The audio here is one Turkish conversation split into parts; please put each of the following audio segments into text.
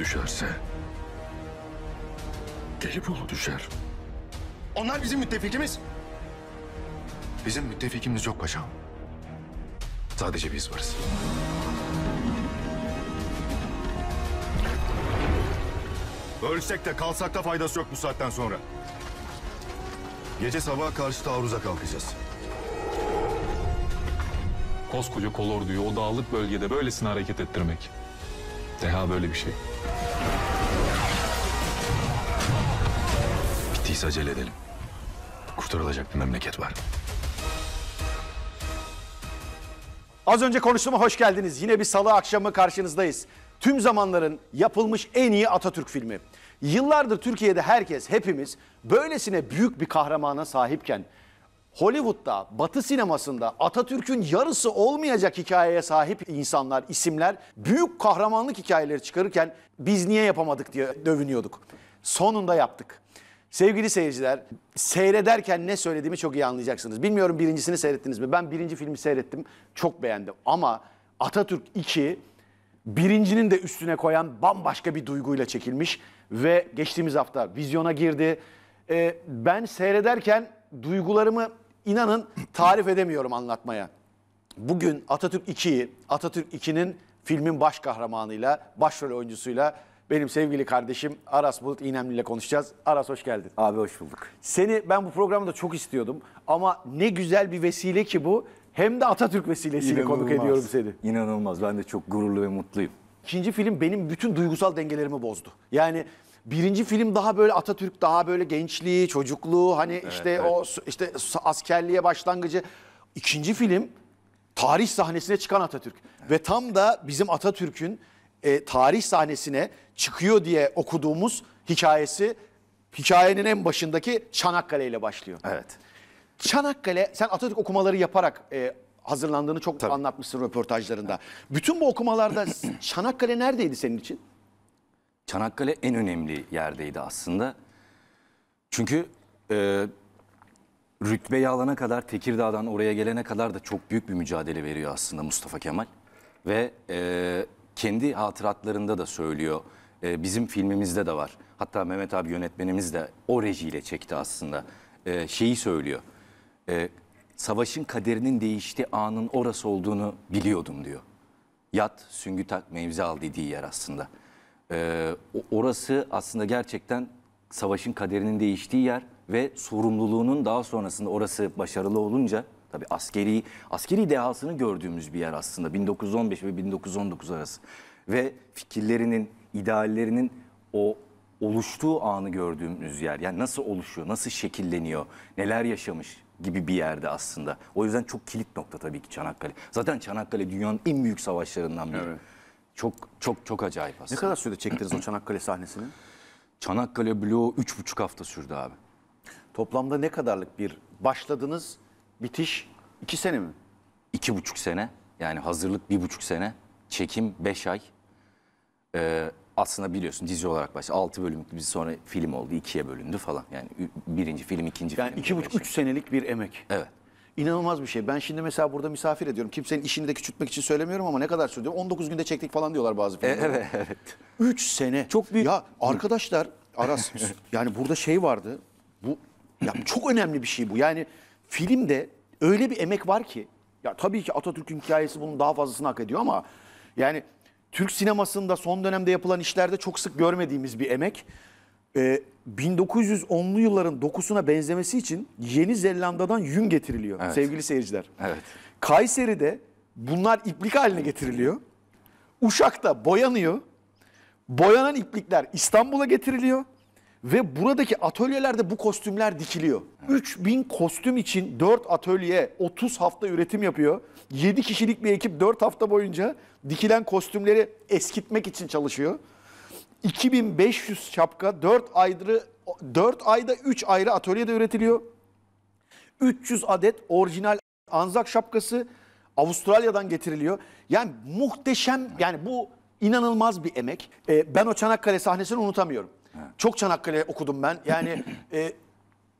düşerse... Gelibolu düşer. Onlar bizim müttefikimiz. Bizim müttefikimiz yok paşam. Sadece biz varız. Ölsek de kalsak da faydası yok bu saatten sonra. Gece sabaha karşı taarruza kalkacağız. Koskoca kolorduyu o dağlık bölgede böylesine hareket ettirmek. Deha böyle bir şey. Neyse acele edelim. Kurtarılacak bir memleket var. Az önce konuştuğuma hoş geldiniz. Yine bir salı akşamı karşınızdayız. Tüm zamanların yapılmış en iyi Atatürk filmi. Yıllardır Türkiye'de herkes, hepimiz böylesine büyük bir kahramana sahipken Hollywood'da, Batı sinemasında Atatürk'ün yarısı olmayacak hikayeye sahip insanlar, isimler büyük kahramanlık hikayeleri çıkarırken biz niye yapamadık diye dövünüyorduk. Sonunda yaptık. Sevgili seyirciler, seyrederken ne söylediğimi çok iyi anlayacaksınız. Bilmiyorum birincisini seyrettiniz mi? Ben birinci filmi seyrettim, çok beğendim. Ama Atatürk 2, birincinin de üstüne koyan bambaşka bir duyguyla çekilmiş. Ve geçtiğimiz hafta vizyona girdi. Ee, ben seyrederken duygularımı inanın tarif edemiyorum anlatmaya. Bugün Atatürk 2'yi, Atatürk 2'nin filmin baş kahramanıyla, başrol oyuncusuyla benim sevgili kardeşim Aras Bulut İynemli ile konuşacağız. Aras hoş geldin. Abi hoş bulduk. Seni ben bu programda çok istiyordum ama ne güzel bir vesile ki bu. Hem de Atatürk vesilesiyle İnanılmaz. konuk ediyorum seni. İnanılmaz. Ben de çok gururlu ve mutluyum. İkinci film benim bütün duygusal dengelerimi bozdu. Yani birinci film daha böyle Atatürk daha böyle gençliği, çocukluğu hani evet, işte evet. o işte askerliğe başlangıcı. İkinci film tarih sahnesine çıkan Atatürk evet. ve tam da bizim Atatürk'ün e, tarih sahnesine çıkıyor diye okuduğumuz hikayesi hikayenin en başındaki Çanakkale ile başlıyor. Evet. Çanakkale sen Atatürk okumaları yaparak e, hazırlandığını çok Tabii. anlatmışsın röportajlarında. Bütün bu okumalarda Çanakkale neredeydi senin için? Çanakkale en önemli yerdeydi aslında. Çünkü e, rütbeyi alana kadar Tekirdağ'dan oraya gelene kadar da çok büyük bir mücadele veriyor aslında Mustafa Kemal. Ve e, kendi hatıratlarında da söylüyor e, bizim filmimizde de var. Hatta Mehmet abi yönetmenimiz de o rejiyle çekti aslında. E, şeyi söylüyor. E, savaşın kaderinin değiştiği anın orası olduğunu biliyordum diyor. Yat, süngü tak, mevzi al dediği yer aslında. E, orası aslında gerçekten savaşın kaderinin değiştiği yer ve sorumluluğunun daha sonrasında orası başarılı olunca tabi askeri askeri dehasını gördüğümüz bir yer aslında 1915 ve 1919 arası ve fikirlerinin ideallerinin o oluştuğu anı gördüğümüz yer. Yani nasıl oluşuyor, nasıl şekilleniyor, neler yaşamış gibi bir yerde aslında. O yüzden çok kilit nokta tabii ki Çanakkale. Zaten Çanakkale dünyanın en büyük savaşlarından biri. Evet. Çok çok çok acayip aslında. Ne kadar sürede çektiniz o Çanakkale sahnesini? Çanakkale bloğu 3,5 hafta sürdü abi. Toplamda ne kadarlık bir başladınız, bitiş 2 sene mi? 2,5 sene. Yani hazırlık 1,5 sene. Çekim 5 ay. Ee, aslında biliyorsun dizi olarak başladı. 6 bölümlük bir sonra film oldu. ikiye bölündü falan. Yani birinci film, ikinci yani film. Yani iki buçuk, üç senelik bir emek. Evet. İnanılmaz bir şey. Ben şimdi mesela burada misafir ediyorum. Kimsenin işini de küçültmek için söylemiyorum ama ne kadar sürdü? 19 günde çektik falan diyorlar bazı e, filmler. Evet, evet. 3 sene. Çok büyük. Ya arkadaşlar Aras yani burada şey vardı. Bu ya çok önemli bir şey bu. Yani filmde öyle bir emek var ki. Ya tabii ki Atatürk'ün hikayesi bunun daha fazlasını hak ediyor ama yani Türk sinemasında son dönemde yapılan işlerde çok sık görmediğimiz bir emek. Ee, 1910'lu yılların dokusuna benzemesi için Yeni Zelanda'dan yün getiriliyor evet. sevgili seyirciler. Evet. Kayseri'de bunlar iplik haline getiriliyor. Uşak'ta boyanıyor. Boyanan iplikler İstanbul'a getiriliyor. Ve buradaki atölyelerde bu kostümler dikiliyor. 3000 kostüm için 4 atölye 30 hafta üretim yapıyor. 7 kişilik bir ekip 4 hafta boyunca dikilen kostümleri eskitmek için çalışıyor. 2500 şapka 4 aydırı 4 ayda 3 ayrı atölyede üretiliyor. 300 adet orijinal Anzak şapkası Avustralya'dan getiriliyor. Yani muhteşem yani bu inanılmaz bir emek. Ee, ben o Çanakkale sahnesini unutamıyorum. Çok Çanakkale okudum ben. Yani e,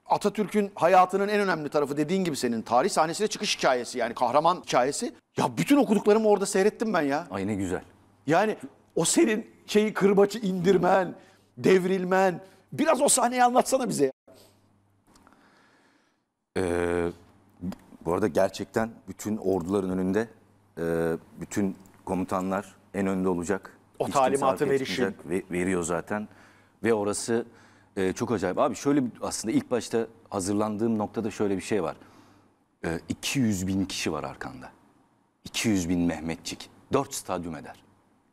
Atatürk'ün hayatının en önemli tarafı dediğin gibi senin tarih sahnesine çıkış hikayesi yani kahraman hikayesi. Ya bütün okuduklarımı orada seyrettim ben ya. Ay ne güzel. Yani o senin şeyi kırbaçı indirmen, devrilmen. Biraz o sahneyi anlatsana bize. Ee, bu arada gerçekten bütün orduların önünde e, bütün komutanlar en önde olacak. O Hiç talimatı verişi. Ve, veriyor zaten. Ve orası e, çok acayip. Abi şöyle aslında ilk başta hazırlandığım noktada şöyle bir şey var. E, 200 bin kişi var arkanda. 200 bin Mehmetçik. 4 stadyum eder.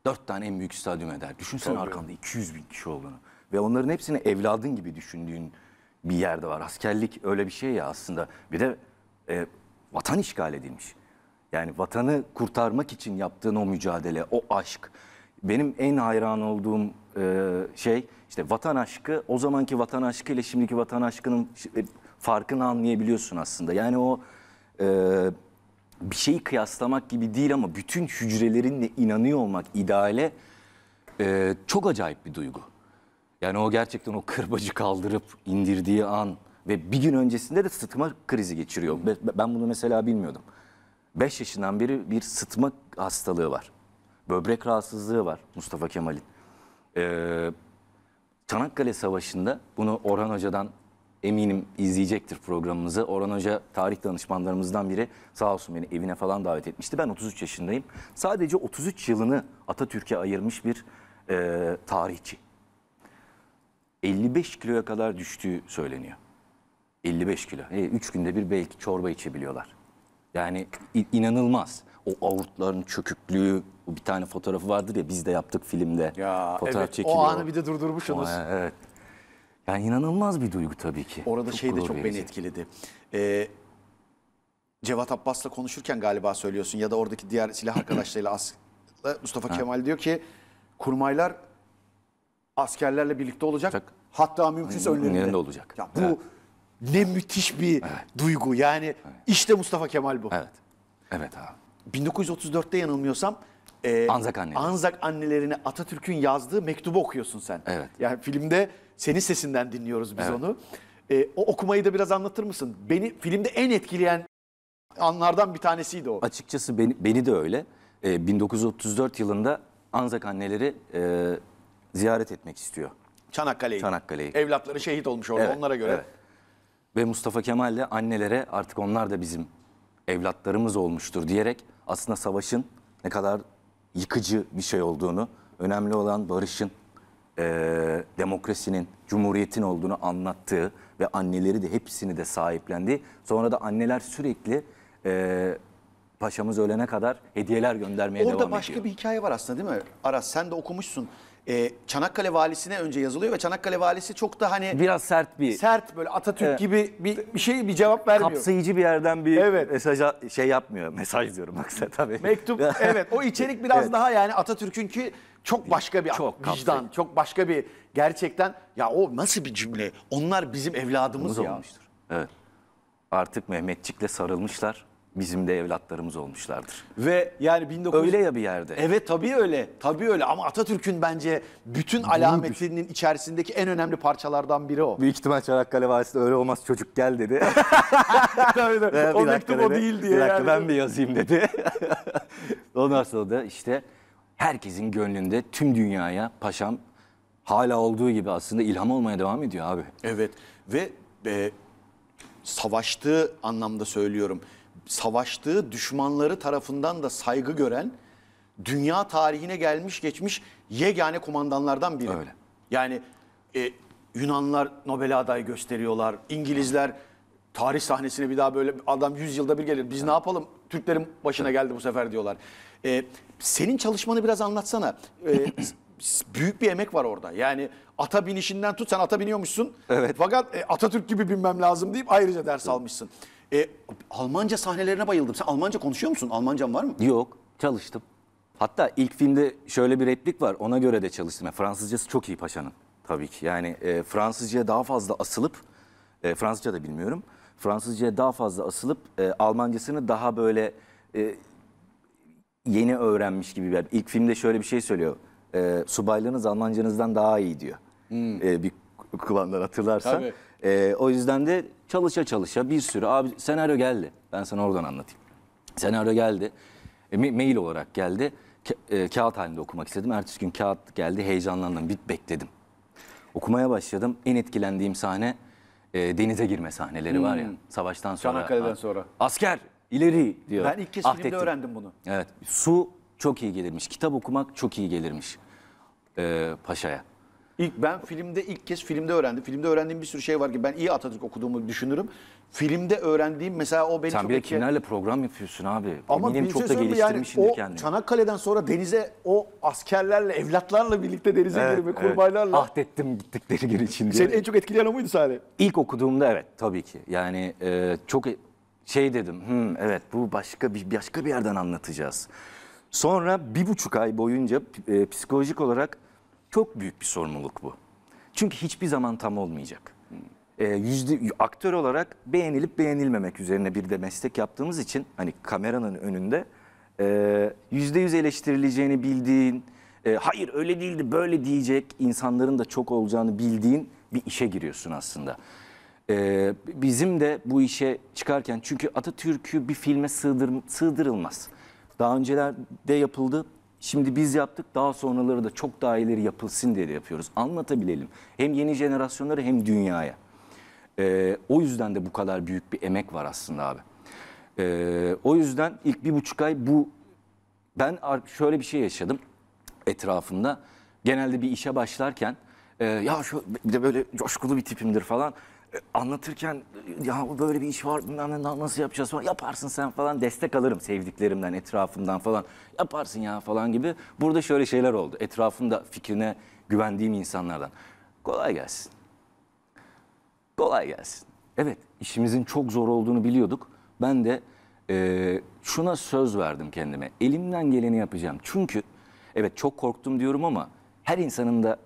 4 tane en büyük stadyum eder. Düşünsene arkanda 200 bin kişi olduğunu. Ve onların hepsini evladın gibi düşündüğün bir yerde var. Askerlik öyle bir şey ya aslında. Bir de e, vatan işgal edilmiş. Yani vatanı kurtarmak için yaptığın o mücadele, o aşk. Benim en hayran olduğum e, şey işte vatan aşkı o zamanki vatan aşkı ile şimdiki vatan aşkının e, farkını anlayabiliyorsun aslında. Yani o e, bir şeyi kıyaslamak gibi değil ama bütün hücrelerinle inanıyor olmak ideale e, çok acayip bir duygu. Yani o gerçekten o kırbacı kaldırıp indirdiği an ve bir gün öncesinde de sıtma krizi geçiriyor. Ben bunu mesela bilmiyordum. 5 yaşından beri bir sıtma hastalığı var. Böbrek rahatsızlığı var Mustafa Kemal'in. Ee, Çanakkale Savaşı'nda bunu Orhan Hoca'dan eminim izleyecektir programımızı. Orhan Hoca tarih danışmanlarımızdan biri sağ olsun beni evine falan davet etmişti. Ben 33 yaşındayım. Sadece 33 yılını Atatürk'e ayırmış bir e, tarihçi. 55 kiloya kadar düştüğü söyleniyor. 55 kilo. E, 3 günde bir belki çorba içebiliyorlar. Yani inanılmaz. O avutların çöküklüğü, bu bir tane fotoğrafı vardır ya biz de yaptık filmde. Ya, Fotoğraf evet, çekiliyor. O anı bir de durdurmuşsunuz. O, evet. Yani inanılmaz bir duygu tabii ki. Orada çok şey de çok beni etkiledi. Ee, Cevat Abbas'la konuşurken galiba söylüyorsun ya da oradaki diğer silah arkadaşlarıyla As Mustafa ha. Kemal diyor ki kurmaylar askerlerle birlikte olacak. Çok, hatta mümkünse önlerinde. önlerinde olacak. Ya bu evet. ne müthiş bir evet. duygu. Yani evet. işte Mustafa Kemal bu. Evet. Evet abi. 1934'te yanılmıyorsam e, Anzak anneleri. Anzak annelerine Atatürk'ün yazdığı mektubu okuyorsun sen. Evet. Yani filmde senin sesinden dinliyoruz biz evet. onu. E, o okumayı da biraz anlatır mısın? Beni filmde en etkileyen anlardan bir tanesiydi o. Açıkçası beni, beni de öyle. E, ee, 1934 yılında Anzak anneleri e, ziyaret etmek istiyor. Çanakkale'yi. Çanakkale'yi. Evlatları şehit olmuş orada evet, onlara göre. Evet. Ve Mustafa Kemal de annelere artık onlar da bizim evlatlarımız olmuştur diyerek aslında savaşın ne kadar yıkıcı bir şey olduğunu, önemli olan barışın, e, demokrasinin, cumhuriyetin olduğunu anlattığı ve anneleri de hepsini de sahiplendiği. Sonra da anneler sürekli e, paşamız ölene kadar hediyeler göndermeye Orada devam ediyor. Orada başka bir hikaye var aslında değil mi? Aras sen de okumuşsun e, Çanakkale valisine önce yazılıyor ve Çanakkale valisi çok da hani Biraz sert bir sert böyle Atatürk Evet. gibi bir, bir şey bir cevap vermiyor. kapsayıcı bir yerden bir Evet. mesaja şey yapmıyor. Mesaj diyorum aksine tabii. Mektup evet o içerik biraz Evet. daha yani Atatürkünkü çok başka bir Çok vicdan, kapsayıcı. çok başka bir gerçekten ya o nasıl bir cümle? Onlar bizim evladımız Kız ya. olmuştur. Evet. Artık Mehmetçik'le sarılmışlar bizim de evlatlarımız olmuşlardır. Ve yani 19... Öyle ya bir yerde. Evet tabii öyle. Tabii öyle ama Atatürk'ün bence bütün Büyük. alametinin içerisindeki en önemli parçalardan biri o. Büyük ihtimal Çanakkale Vadisi'de öyle olmaz çocuk gel dedi. tabii de. o mektup o değil diye. Bir dakika yani. ben bir yazayım dedi. Ondan sonra da işte herkesin gönlünde tüm dünyaya paşam hala olduğu gibi aslında ilham olmaya devam ediyor abi. Evet ve e, savaştığı anlamda söylüyorum savaştığı düşmanları tarafından da saygı gören dünya tarihine gelmiş geçmiş yegane komandanlardan biri. Öyle. Yani e, Yunanlar Nobel adayı gösteriyorlar. İngilizler tarih sahnesine bir daha böyle adam 100 yılda bir gelir. Biz evet. ne yapalım? Türklerin başına geldi bu sefer diyorlar. E, senin çalışmanı biraz anlatsana. E, büyük bir emek var orada. Yani ata binişinden tut sen ata biniyormuşsun. Evet. Fakat e, Atatürk gibi binmem lazım deyip ayrıca ders evet. almışsın. E, Almanca sahnelerine bayıldım. Sen Almanca konuşuyor musun? Almancan var mı? Yok, çalıştım. Hatta ilk filmde şöyle bir replik var. Ona göre de çalıştım. Yani Fransızcası çok iyi paşanın tabii ki. Yani e, Fransızcaya daha fazla asılıp, e, Fransızca da bilmiyorum. Fransızcaya daha fazla asılıp e, Almancasını daha böyle e, yeni öğrenmiş gibi. Bir, İlk filmde şöyle bir şey söylüyor. E, subaylarınız Almancanızdan daha iyi diyor. Hmm. E, bir kılanlar hatırlarsan. E, o yüzden de çalışa çalışa bir sürü abi senaryo geldi. Ben sana oradan anlatayım. Senaryo geldi. E, mail olarak geldi. Ka e, kağıt halinde okumak istedim. Ertesi gün kağıt geldi. Heyecanlandım. bit bekledim. Okumaya başladım. En etkilendiğim sahne e, denize girme sahneleri hmm. var ya. Hmm. Savaştan sonra. Çanakkale'den sonra. Asker ileri diyor. Ben ilk kez ah filmde öğrendim bunu. Evet. Su çok iyi gelirmiş. Kitap okumak çok iyi gelirmiş. E, paşa'ya. İlk ben filmde ilk kez filmde öğrendim. Filmde öğrendiğim bir sürü şey var ki ben iyi Atatürk okuduğumu düşünürüm. Filmde öğrendiğim mesela o beni Sen çok bile kimlerle program yapıyorsun abi? Ama Eminim çok şey da söyleyeyim mi? yani o kendini. Çanakkale'den sonra denize o askerlerle, evlatlarla birlikte denize Evet, girme, evet. kurbaylarla. Ahdettim gittikleri gün için diye. Seni en çok etkileyen o muydu sadece? İlk okuduğumda evet tabii ki. Yani e, çok e, şey dedim. "Hmm, evet bu başka bir başka bir yerden anlatacağız. Sonra bir buçuk ay boyunca e, psikolojik olarak çok büyük bir sorumluluk bu. Çünkü hiçbir zaman tam olmayacak. E, yüzde, aktör olarak beğenilip beğenilmemek üzerine bir de meslek yaptığımız için hani kameranın önünde e, yüzde yüz eleştirileceğini bildiğin, e, hayır öyle değildi böyle diyecek insanların da çok olacağını bildiğin bir işe giriyorsun aslında. E, bizim de bu işe çıkarken çünkü Atatürk'ü bir filme sığdır, sığdırılmaz. Daha öncelerde yapıldı, Şimdi biz yaptık daha sonraları da çok daha ileri yapılsın diye de yapıyoruz. Anlatabilelim. Hem yeni jenerasyonlara hem dünyaya. Ee, o yüzden de bu kadar büyük bir emek var aslında abi. Ee, o yüzden ilk bir buçuk ay bu ben şöyle bir şey yaşadım etrafımda. Genelde bir işe başlarken e, ya şu bir de böyle coşkulu bir tipimdir falan anlatırken ya böyle bir iş var bundan nasıl yapacağız falan yaparsın sen falan destek alırım sevdiklerimden etrafımdan falan yaparsın ya falan gibi burada şöyle şeyler oldu etrafımda fikrine güvendiğim insanlardan kolay gelsin kolay gelsin evet işimizin çok zor olduğunu biliyorduk ben de e, şuna söz verdim kendime elimden geleni yapacağım çünkü evet çok korktum diyorum ama her insanın da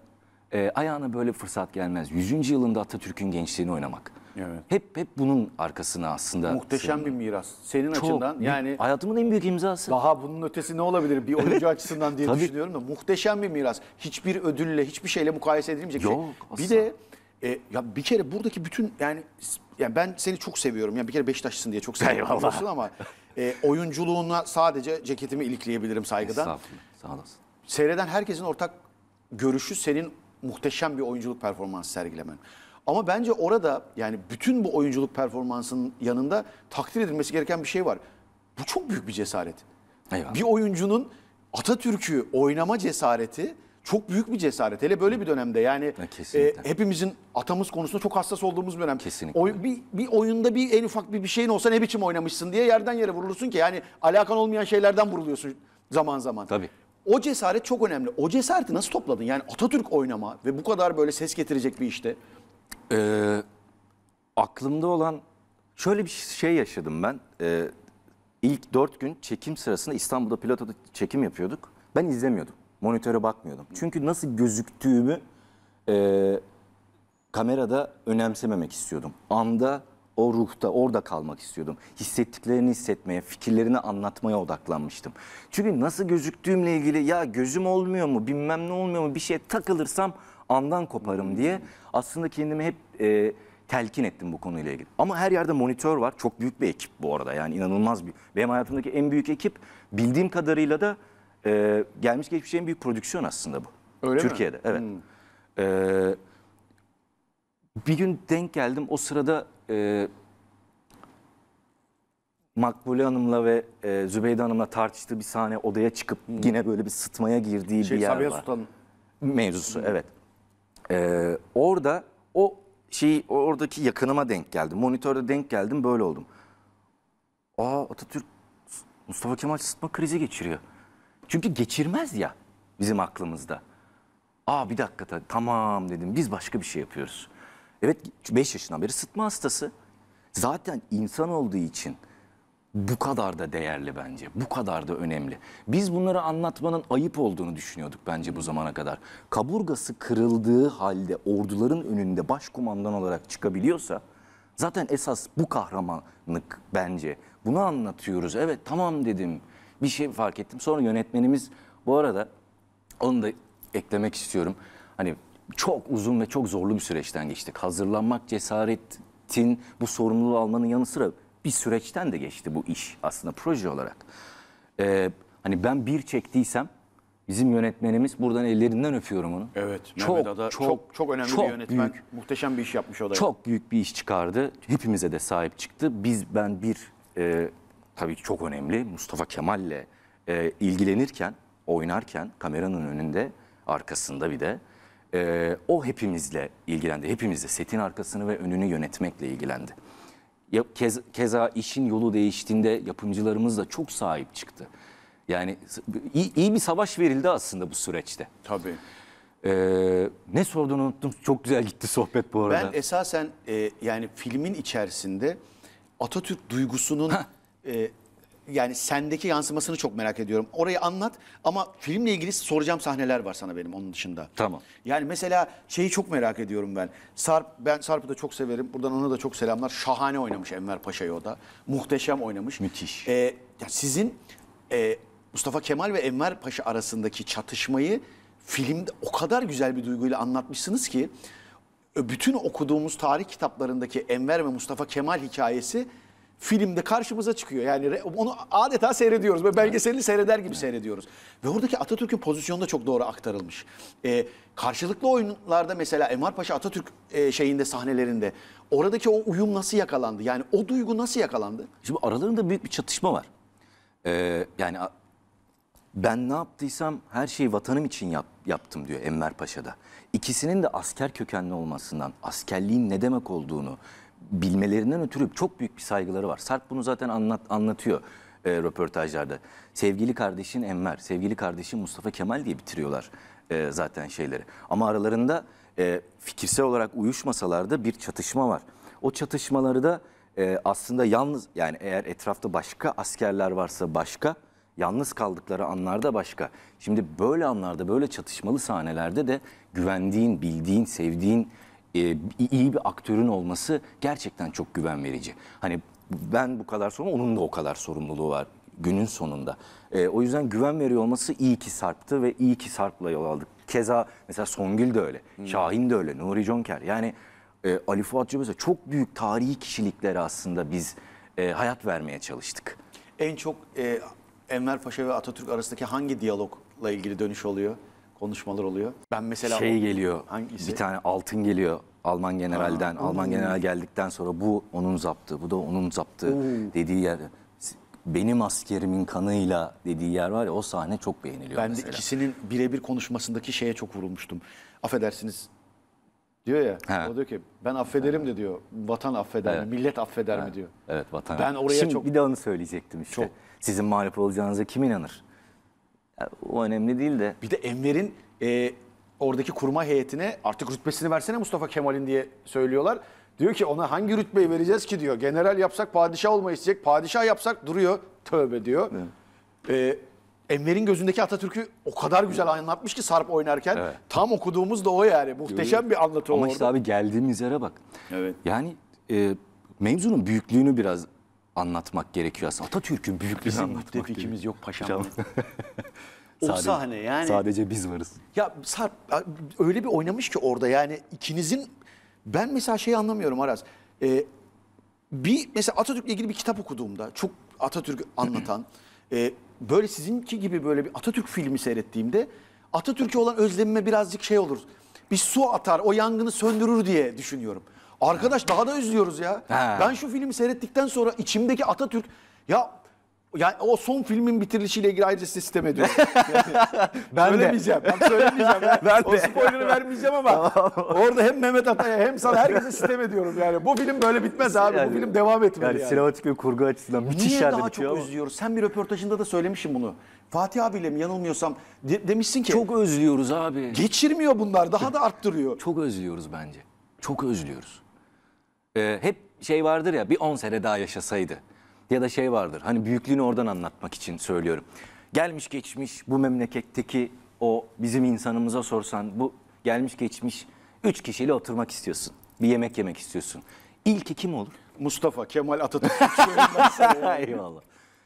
e, ayağına böyle fırsat gelmez. 100. yılında Atatürk'ün gençliğini oynamak. Evet. Hep hep bunun arkasına aslında. Muhteşem senin, bir miras. Senin çok, açından yani. Hayatımın en büyük imzası. Daha bunun ötesi ne olabilir bir oyuncu açısından diye Tabii. düşünüyorum da muhteşem bir miras. Hiçbir ödülle hiçbir şeyle mukayese edilemeyecek şey. Yok, şey. Asla. Bir de e, ya bir kere buradaki bütün yani yani ben seni çok seviyorum. Yani bir kere Beşiktaşlısın diye çok seviyorum ama e, oyunculuğuna sadece ceketimi ilikleyebilirim saygıdan. Estağfurullah. Sağ olasın. Seyreden herkesin ortak görüşü senin muhteşem bir oyunculuk performansı sergilemen. Ama bence orada yani bütün bu oyunculuk performansının yanında takdir edilmesi gereken bir şey var. Bu çok büyük bir cesaret. Eyvallah. Bir oyuncunun Atatürk'ü oynama cesareti çok büyük bir cesaret. Hele böyle bir dönemde yani e, hepimizin atamız konusunda çok hassas olduğumuz bir dönem. Kesinlikle. Oy, bir, bir oyunda bir en ufak bir, bir şeyin olsa ne biçim oynamışsın diye yerden yere vurulursun ki. Yani alakan olmayan şeylerden vuruluyorsun zaman zaman. Tabii. O cesaret çok önemli. O cesareti nasıl topladın? Yani Atatürk oynama ve bu kadar böyle ses getirecek bir işte. Ee, aklımda olan şöyle bir şey yaşadım ben. Ee, ilk dört gün çekim sırasında İstanbul'da Pilota'da çekim yapıyorduk. Ben izlemiyordum. Monitöre bakmıyordum. Çünkü nasıl gözüktüğümü e, kamerada önemsememek istiyordum. Anda o ruhta orada kalmak istiyordum. Hissettiklerini hissetmeye, fikirlerini anlatmaya odaklanmıştım. Çünkü nasıl gözüktüğümle ilgili ya gözüm olmuyor mu, bilmem ne olmuyor mu bir şeye takılırsam andan koparım diye aslında kendimi hep e, telkin ettim bu konuyla ilgili. Ama her yerde monitör var. Çok büyük bir ekip bu arada. Yani inanılmaz bir. Benim hayatımdaki en büyük ekip bildiğim kadarıyla da e, gelmiş geçmiş en büyük prodüksiyon aslında bu. Öyle Türkiye'de mi? evet. Hmm. E, bir gün denk geldim. O sırada e, Makbule Hanım'la ve e, Zübeyde Hanım'la tartıştığı bir sahne odaya çıkıp yine böyle bir sıtmaya girdiği Şey, bir yer Sabiha var. Sultan'ın. Mevzusu evet. E, orada o şeyi oradaki yakınıma denk geldim. Monitörde denk geldim böyle oldum. Aa Atatürk Mustafa Kemal sıtma krizi geçiriyor. Çünkü geçirmez ya bizim aklımızda. Aa bir dakika tamam dedim biz başka bir şey yapıyoruz. Evet 5 yaşından beri sıtma hastası. Zaten insan olduğu için bu kadar da değerli bence. Bu kadar da önemli. Biz bunları anlatmanın ayıp olduğunu düşünüyorduk bence bu zamana kadar. Kaburgası kırıldığı halde orduların önünde başkumandan olarak çıkabiliyorsa zaten esas bu kahramanlık bence. Bunu anlatıyoruz. Evet tamam dedim. Bir şey fark ettim. Sonra yönetmenimiz bu arada onu da eklemek istiyorum. Hani çok uzun ve çok zorlu bir süreçten geçtik. Hazırlanmak, cesaretin, bu sorumluluğu almanın yanı sıra bir süreçten de geçti bu iş aslında proje olarak. Ee, hani ben bir çektiysem bizim yönetmenimiz buradan ellerinden öpüyorum onu. Evet. Çok Mehmet Ada, çok, çok çok önemli çok bir yönetmen. Büyük, muhteşem bir iş yapmış o da. Çok büyük bir iş çıkardı. Hepimize de sahip çıktı. Biz ben bir e, tabii çok önemli Mustafa Kemal'le e, ilgilenirken, oynarken kameranın önünde, arkasında bir de e, o hepimizle ilgilendi. Hepimizle setin arkasını ve önünü yönetmekle ilgilendi. Ya, kez, keza işin yolu değiştiğinde yapımcılarımız da çok sahip çıktı. Yani iyi, iyi bir savaş verildi aslında bu süreçte. Tabii. Ee, ne sorduğunu unuttum. Çok güzel gitti sohbet bu arada. Ben esasen e, yani filmin içerisinde Atatürk duygusunun e, yani sendeki yansımasını çok merak ediyorum. Orayı anlat ama filmle ilgili soracağım sahneler var sana benim onun dışında. Tamam. Yani mesela şeyi çok merak ediyorum ben. Sarp ben Sarp'ı da çok severim. Buradan ona da çok selamlar. Şahane oynamış Enver Paşa'yı o da. Muhteşem oynamış. Müthiş. Ee, ya sizin e, Mustafa Kemal ve Enver Paşa arasındaki çatışmayı filmde o kadar güzel bir duyguyla anlatmışsınız ki e, bütün okuduğumuz tarih kitaplarındaki Enver ve Mustafa Kemal hikayesi filmde karşımıza çıkıyor. Yani onu adeta seyrediyoruz. Böyle belgeselini seyreder gibi seyrediyoruz. Ve oradaki Atatürk'ün pozisyonu da çok doğru aktarılmış. Ee, karşılıklı oyunlarda mesela Enver Paşa Atatürk e, şeyinde sahnelerinde oradaki o uyum nasıl yakalandı? Yani o duygu nasıl yakalandı? Şimdi aralarında büyük bir çatışma var. Ee, yani ben ne yaptıysam her şeyi vatanım için yap, yaptım diyor Enver Paşa'da. İkisinin de asker kökenli olmasından, askerliğin ne demek olduğunu, bilmelerinden ötürü çok büyük bir saygıları var. Sarp bunu zaten anlat, anlatıyor e, röportajlarda. Sevgili kardeşin Enver, sevgili kardeşin Mustafa Kemal diye bitiriyorlar e, zaten şeyleri. Ama aralarında e, fikirsel olarak uyuşmasalar da bir çatışma var. O çatışmaları da e, aslında yalnız yani eğer etrafta başka askerler varsa başka, yalnız kaldıkları anlarda başka. Şimdi böyle anlarda böyle çatışmalı sahnelerde de güvendiğin, bildiğin, sevdiğin e, iyi bir aktörün olması gerçekten çok güven verici. Hani ben bu kadar sorumlu, onun da o kadar sorumluluğu var günün sonunda. E, o yüzden güven veriyor olması iyi ki Sarp'tı ve iyi ki Sarp'la yol aldık. Keza mesela Songül de öyle, hmm. Şahin de öyle, Nuri Jonker. Yani e, Ali Fuat Cebes'e çok büyük tarihi kişiliklere aslında biz e, hayat vermeye çalıştık. En çok e, Enver Paşa ve Atatürk arasındaki hangi diyalogla ilgili dönüş oluyor? konuşmalar oluyor. Ben mesela şey geliyor. Hangisi? Bir tane altın geliyor. Alman generalden, ha, Alman hmm. general geldikten sonra bu onun zaptı, bu da onun zaptı Oo. Hmm. dediği yer benim askerimin kanıyla dediği yer var ya o sahne çok beğeniliyor Ben mesela. de ikisinin birebir konuşmasındaki şeye çok vurulmuştum. Affedersiniz diyor ya. He. O diyor ki ben affederim de diyor. Vatan affeder evet. mi? Millet affeder He. mi diyor. Evet vatan. Ben oraya Şimdi çok... bir de onu söyleyecektim işte. Çok. Sizin mağlup olacağınıza kim inanır? O önemli değil de. Bir de Enver'in e, oradaki kurma heyetine artık rütbesini versene Mustafa Kemal'in diye söylüyorlar. Diyor ki ona hangi rütbeyi vereceğiz ki diyor. General yapsak padişah olmayı isteyecek. Padişah yapsak duruyor. Tövbe diyor. Evet. E, Enver'in gözündeki Atatürk'ü o kadar güzel anlatmış ki Sarp oynarken. Evet. Tam okuduğumuz da o yani. Muhteşem bir anlatı Ama orada. işte abi geldiğimiz yere bak. Evet. Yani e, mevzunun büyüklüğünü biraz anlatmak gerekiyor aslında. Atatürk'ün büyüklüğünü Bizim anlatmak müttefikimiz yok paşam. o sadece, sahne hani yani. Sadece biz varız. Ya Sarp öyle bir oynamış ki orada yani ikinizin ben mesela şeyi anlamıyorum Aras. Ee, bir mesela Atatürk'le ilgili bir kitap okuduğumda çok Atatürk anlatan e, böyle sizinki gibi böyle bir Atatürk filmi seyrettiğimde Atatürk'e olan özlemime birazcık şey olur. Bir su atar, o yangını söndürür diye düşünüyorum. Arkadaş daha da üzüyoruz ya. Ha. Ben şu filmi seyrettikten sonra içimdeki Atatürk ya yani o son filmin bitirilişiyle ilgili ayrıca sistem ediyorum. Yani ben söylemeyeceğim. De. Ben söylemeyeceğim. Ben, ben o spoiler'ı vermeyeceğim ama orada hem Mehmet Atay'a hem sana herkese sistem ediyorum yani. Bu film böyle bitmez abi. Yani, Bu film devam etmeli yani. yani. Sinematik ve kurgu açısından müthiş Niye daha çok üzüyoruz? Sen bir röportajında da söylemişim bunu. Fatih abiyle mi yanılmıyorsam de, demişsin ki. Çok özlüyoruz abi. Geçirmiyor bunlar daha da arttırıyor. Çok özlüyoruz bence. Çok özlüyoruz e, hep şey vardır ya bir 10 sene daha yaşasaydı ya da şey vardır hani büyüklüğünü oradan anlatmak için söylüyorum. Gelmiş geçmiş bu memleketteki o bizim insanımıza sorsan bu gelmiş geçmiş 3 kişiyle oturmak istiyorsun. Bir yemek yemek istiyorsun. İlki kim olur? Mustafa Kemal Atatürk. Eyvallah.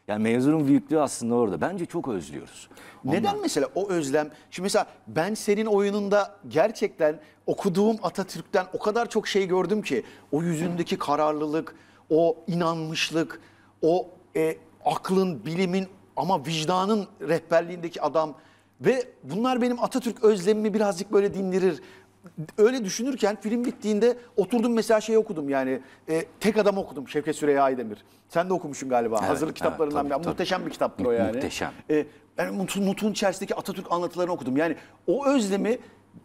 Yani mevzunun büyüklüğü aslında orada. Bence çok özlüyoruz. Ondan. Neden mesela o özlem? Şimdi mesela ben senin oyununda gerçekten okuduğum Atatürk'ten o kadar çok şey gördüm ki. O yüzündeki kararlılık, o inanmışlık, o e, aklın, bilimin ama vicdanın rehberliğindeki adam... Ve bunlar benim Atatürk özlemimi birazcık böyle dindirir öyle düşünürken film bittiğinde oturdum mesela şey okudum yani e, tek adam okudum Şevket Süreyya Aydemir. Sen de okumuşsun galiba evet, hazırlık kitaplarından evet, tabii, bir. Muhteşem bir kitaptır o yani. Muhteşem. E, ben Mutlu'nun içerisindeki Atatürk anlatılarını okudum. Yani o özlemi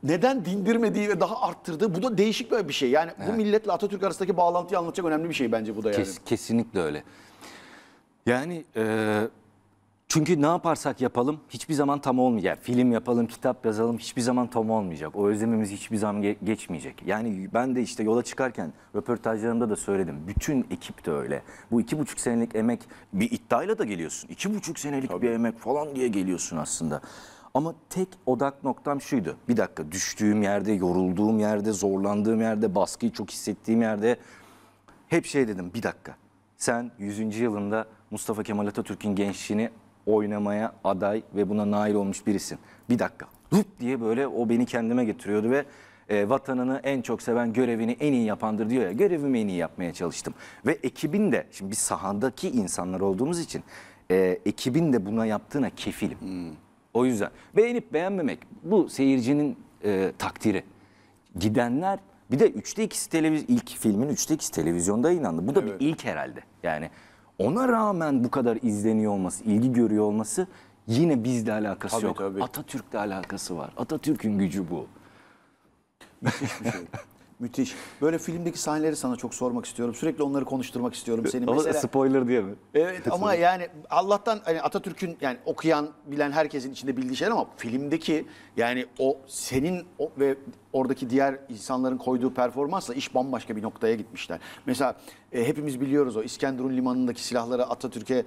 neden dindirmediği ve daha arttırdığı bu da değişik böyle bir şey. Yani evet. bu milletle Atatürk arasındaki bağlantıyı anlatacak önemli bir şey bence bu da yani. Kes, kesinlikle öyle. Yani e, çünkü ne yaparsak yapalım hiçbir zaman tam olmayacak. Film yapalım, kitap yazalım hiçbir zaman tam olmayacak. O özlemimiz hiçbir zaman ge- geçmeyecek. Yani ben de işte yola çıkarken röportajlarımda da söyledim. Bütün ekip de öyle. Bu iki buçuk senelik emek bir iddiayla da geliyorsun. İki buçuk senelik Tabii. bir emek falan diye geliyorsun aslında. Ama tek odak noktam şuydu. Bir dakika düştüğüm yerde, yorulduğum yerde, zorlandığım yerde, baskıyı çok hissettiğim yerde hep şey dedim. Bir dakika sen 100. yılında Mustafa Kemal Atatürk'ün gençliğini oynamaya aday ve buna nail olmuş birisin. Bir dakika dup diye böyle o beni kendime getiriyordu ve e, vatanını en çok seven görevini en iyi yapandır diyor ya görevimi en iyi yapmaya çalıştım. Ve ekibin de şimdi biz sahadaki insanlar olduğumuz için e, ekibin de buna yaptığına kefilim. Hmm. O yüzden beğenip beğenmemek bu seyircinin e, takdiri. Gidenler bir de 3'te 2'si televiz ilk filmin 3'te 2'si televizyonda yayınlandı. Bu da evet. bir ilk herhalde. Yani ona rağmen bu kadar izleniyor olması, ilgi görüyor olması yine bizle alakası tabii, yok. Tabii. Atatürk'le alakası var. Atatürk'ün gücü bu. Müthiş bir şey. Müthiş. Böyle filmdeki sahneleri sana çok sormak istiyorum. Sürekli onları konuşturmak istiyorum senin. Ama Mesela, spoiler diye mi? Evet ama yani Allah'tan hani Atatürk'ün yani okuyan, bilen herkesin içinde bildiği şeyler ama filmdeki yani o senin o, ve oradaki diğer insanların koyduğu performansla iş bambaşka bir noktaya gitmişler. Mesela e, hepimiz biliyoruz o İskenderun limanındaki silahları Atatürk'e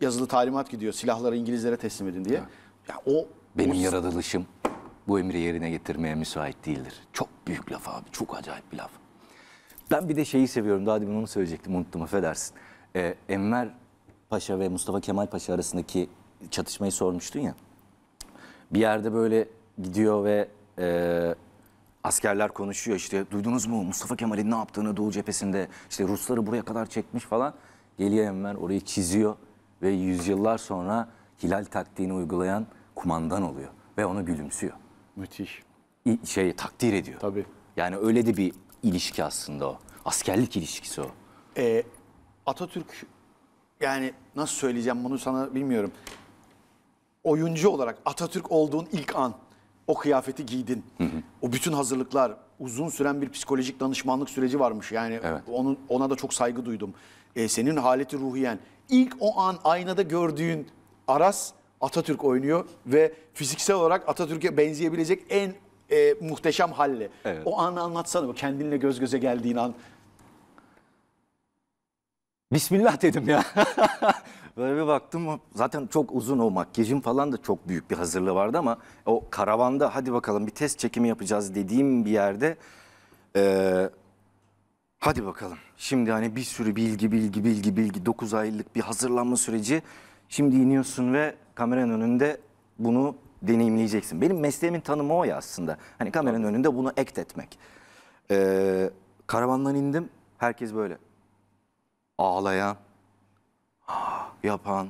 yazılı talimat gidiyor. Silahları İngilizlere teslim edin diye. Ya, ya o benim o, yaratılışım bu emri yerine getirmeye müsait değildir. Çok büyük laf abi. Çok acayip bir laf. Ben bir de şeyi seviyorum. Daha demin onu söyleyecektim. Unuttum affedersin. Ee, Enver Paşa ve Mustafa Kemal Paşa arasındaki çatışmayı sormuştun ya. Bir yerde böyle gidiyor ve e, askerler konuşuyor işte duydunuz mu Mustafa Kemal'in ne yaptığını Doğu cephesinde işte Rusları buraya kadar çekmiş falan. Geliyor Enver orayı çiziyor ve yüzyıllar sonra hilal taktiğini uygulayan kumandan oluyor ve onu gülümsüyor. Müthiş. Şey takdir ediyor. Tabii. Yani öyle de bir ilişki aslında o. Askerlik ilişkisi o. Ee, Atatürk yani nasıl söyleyeceğim bunu sana bilmiyorum. Oyuncu olarak Atatürk olduğun ilk an o kıyafeti giydin. Hı hı. O bütün hazırlıklar uzun süren bir psikolojik danışmanlık süreci varmış. Yani evet. onun ona da çok saygı duydum. Ee, senin haleti ruhiyen İlk o an aynada gördüğün Aras Atatürk oynuyor ve fiziksel olarak Atatürk'e benzeyebilecek en e, muhteşem halle. Evet. O anı anlatsana bu kendinle göz göze geldiğin an. Bismillah dedim ya. Böyle bir baktım zaten çok uzun o makyajım falan da çok büyük bir hazırlığı vardı ama o karavanda hadi bakalım bir test çekimi yapacağız dediğim bir yerde e, hadi bakalım şimdi hani bir sürü bilgi bilgi bilgi bilgi 9 aylık bir hazırlanma süreci şimdi iniyorsun ve kameranın önünde bunu deneyimleyeceksin. Benim mesleğimin tanımı o ya aslında. Hani kameranın önünde bunu ekt etmek. Ee, karavandan indim. Herkes böyle ağlayan, yapan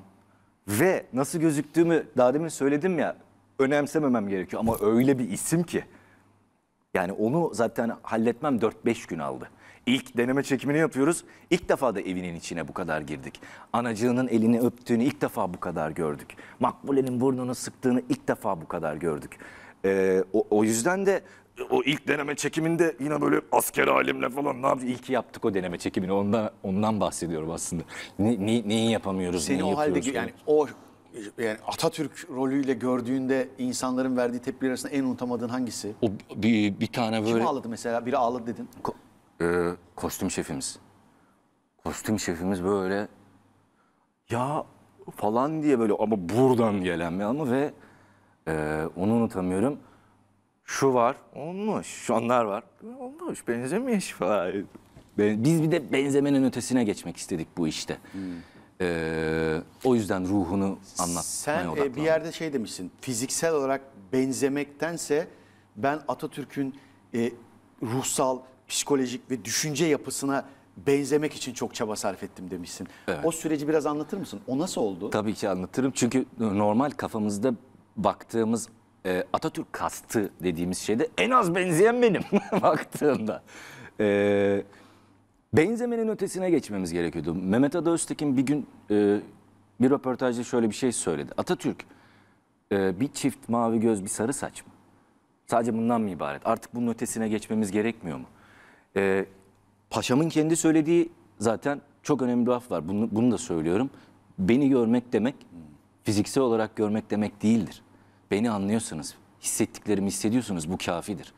ve nasıl gözüktüğümü daha demin söyledim ya önemsememem gerekiyor ama öyle bir isim ki. Yani onu zaten halletmem 4-5 gün aldı. İlk deneme çekimini yapıyoruz. İlk defa da evinin içine bu kadar girdik. Anacığının elini öptüğünü ilk defa bu kadar gördük. Makbule'nin burnunu sıktığını ilk defa bu kadar gördük. Ee, o, o yüzden de o ilk deneme çekiminde yine böyle asker halimle falan ne yaptık? İyi ki yaptık o deneme çekimini. Ondan ondan bahsediyorum aslında. Ne, ne, neyi yapamıyoruz, Seni neyi o halde yani o yani Atatürk rolüyle gördüğünde insanların verdiği tepkiler arasında en unutamadığın hangisi? O bir, bir tane böyle... Kim ağladı mesela? Biri ağladı dedin. Ko- e, kostüm şefimiz. Kostüm şefimiz böyle ya falan diye böyle ama buradan gelen bir ama ve e, onu unutamıyorum. Şu var, olmuş, onlar var, olmuş, benzemiş falan. Ben, biz bir de benzemenin ötesine geçmek istedik bu işte. Hmm. Ee, o yüzden ruhunu anlatmaya Sen e, odaklandım. bir yerde şey demişsin, fiziksel olarak benzemektense ben Atatürk'ün e, ruhsal, psikolojik ve düşünce yapısına benzemek için çok çaba sarf ettim demişsin. Evet. O süreci biraz anlatır mısın? O nasıl oldu? Tabii ki anlatırım. Çünkü normal kafamızda baktığımız e, Atatürk kastı dediğimiz şeyde en az benzeyen benim baktığımda. E, benzemenin ötesine geçmemiz gerekiyordu. Mehmet Ada Öztekin bir gün e, bir röportajda şöyle bir şey söyledi. Atatürk e, bir çift mavi göz bir sarı saç mı? Sadece bundan mı ibaret? Artık bunun ötesine geçmemiz gerekmiyor mu? E, paşamın kendi söylediği zaten çok önemli bir laf var. Bunu, bunu da söylüyorum. Beni görmek demek fiziksel olarak görmek demek değildir. Beni anlıyorsunuz, hissettiklerimi hissediyorsunuz bu kafidir.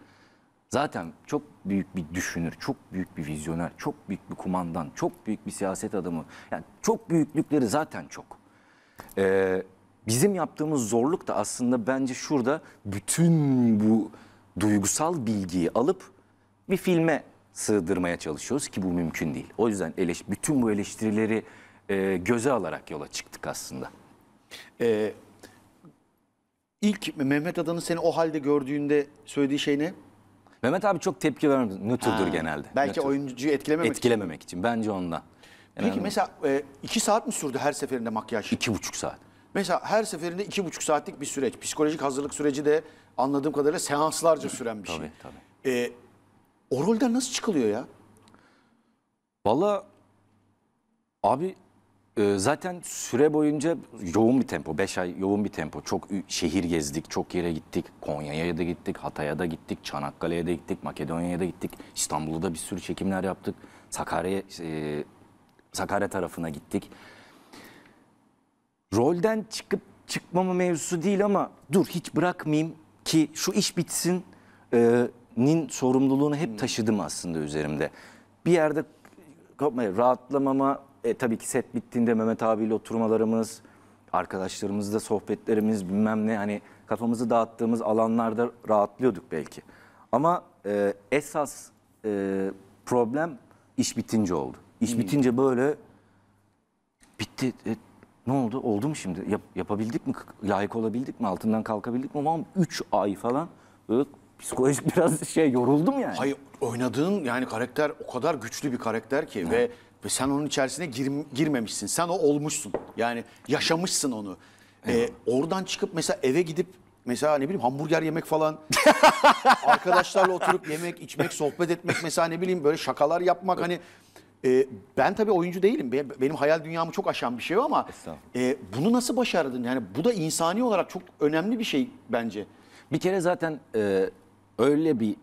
Zaten çok büyük bir düşünür, çok büyük bir vizyoner, çok büyük bir kumandan, çok büyük bir siyaset adamı. Yani çok büyüklükleri zaten çok. Ee, bizim yaptığımız zorluk da aslında bence şurada bütün bu duygusal bilgiyi alıp bir filme sığdırmaya çalışıyoruz ki bu mümkün değil. O yüzden eleş, bütün bu eleştirileri e, göze alarak yola çıktık aslında. Ee, ilk Mehmet Adan'ın seni o halde gördüğünde söylediği şey ne? Mehmet abi çok tepki vermez. Nötrdür genelde. Belki Nötr. oyuncuyu etkilememek, etkilememek için. için. Bence ondan. Peki Önemli. mesela e, iki saat mi sürdü her seferinde makyaj? İki buçuk saat. Mesela her seferinde iki buçuk saatlik bir süreç. Psikolojik hazırlık süreci de anladığım kadarıyla seanslarca süren bir şey. Tabii tabii. E, o rolden nasıl çıkılıyor ya? Valla abi e, zaten süre boyunca yoğun bir tempo. beş ay yoğun bir tempo. Çok şehir gezdik, çok yere gittik. Konya'ya da gittik, Hatay'a da gittik, Çanakkale'ye de gittik, Makedonya'ya da gittik. İstanbul'da bir sürü çekimler yaptık. Sakarya e, Sakarya tarafına gittik. Rolden çıkıp çıkmama mevzusu değil ama dur hiç bırakmayayım ki şu iş bitsin. E, nin sorumluluğunu hep hmm. taşıdım aslında üzerimde. Bir yerde rahatlamama e, tabii ki set bittiğinde Mehmet abiyle oturmalarımız, arkadaşlarımızla sohbetlerimiz bilmem ne hani kafamızı dağıttığımız alanlarda rahatlıyorduk belki. Ama e, esas e, problem iş bitince oldu. İş hmm. bitince böyle bitti. E, ne oldu? Oldu mu şimdi? Yap, yapabildik mi? Layık olabildik mi? Altından kalkabildik mi? Ulan 3 ay falan böyle psikolojik biraz şey yoruldum yani. Hayır oynadığın yani karakter o kadar güçlü bir karakter ki ve ve sen onun içerisine gir, girmemişsin. Sen o olmuşsun. Yani yaşamışsın onu. Ee, oradan çıkıp mesela eve gidip mesela ne bileyim hamburger yemek falan arkadaşlarla oturup yemek, içmek, sohbet etmek mesela ne bileyim böyle şakalar yapmak hani e, ben tabii oyuncu değilim. Benim hayal dünyamı çok aşan bir şey o ama e, bunu nasıl başardın? Yani bu da insani olarak çok önemli bir şey bence. Bir kere zaten e, öyle bir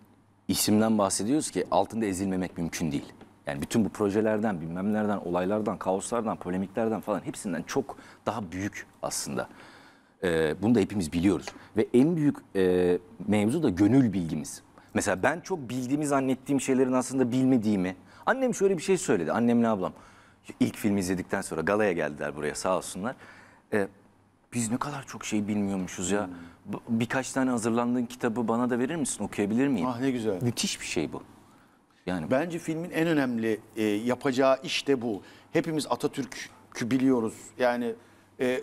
isimden bahsediyoruz ki altında ezilmemek mümkün değil. Yani bütün bu projelerden, bilmem nereden, olaylardan, kaoslardan, polemiklerden falan hepsinden çok daha büyük aslında. Ee, bunu da hepimiz biliyoruz. Ve en büyük e, mevzu da gönül bilgimiz. Mesela ben çok bildiğimi zannettiğim şeylerin aslında bilmediğimi. Annem şöyle bir şey söyledi, annemle ablam. ilk filmi izledikten sonra galaya geldiler buraya sağ olsunlar. Ee, biz ne kadar çok şey bilmiyormuşuz ya. Hmm. Birkaç tane hazırlandığın kitabı bana da verir misin? Okuyabilir miyim? Ah ne güzel. Müthiş bir şey bu. Yani bence filmin en önemli e, yapacağı iş de bu. Hepimiz Atatürk'ü biliyoruz. Yani e,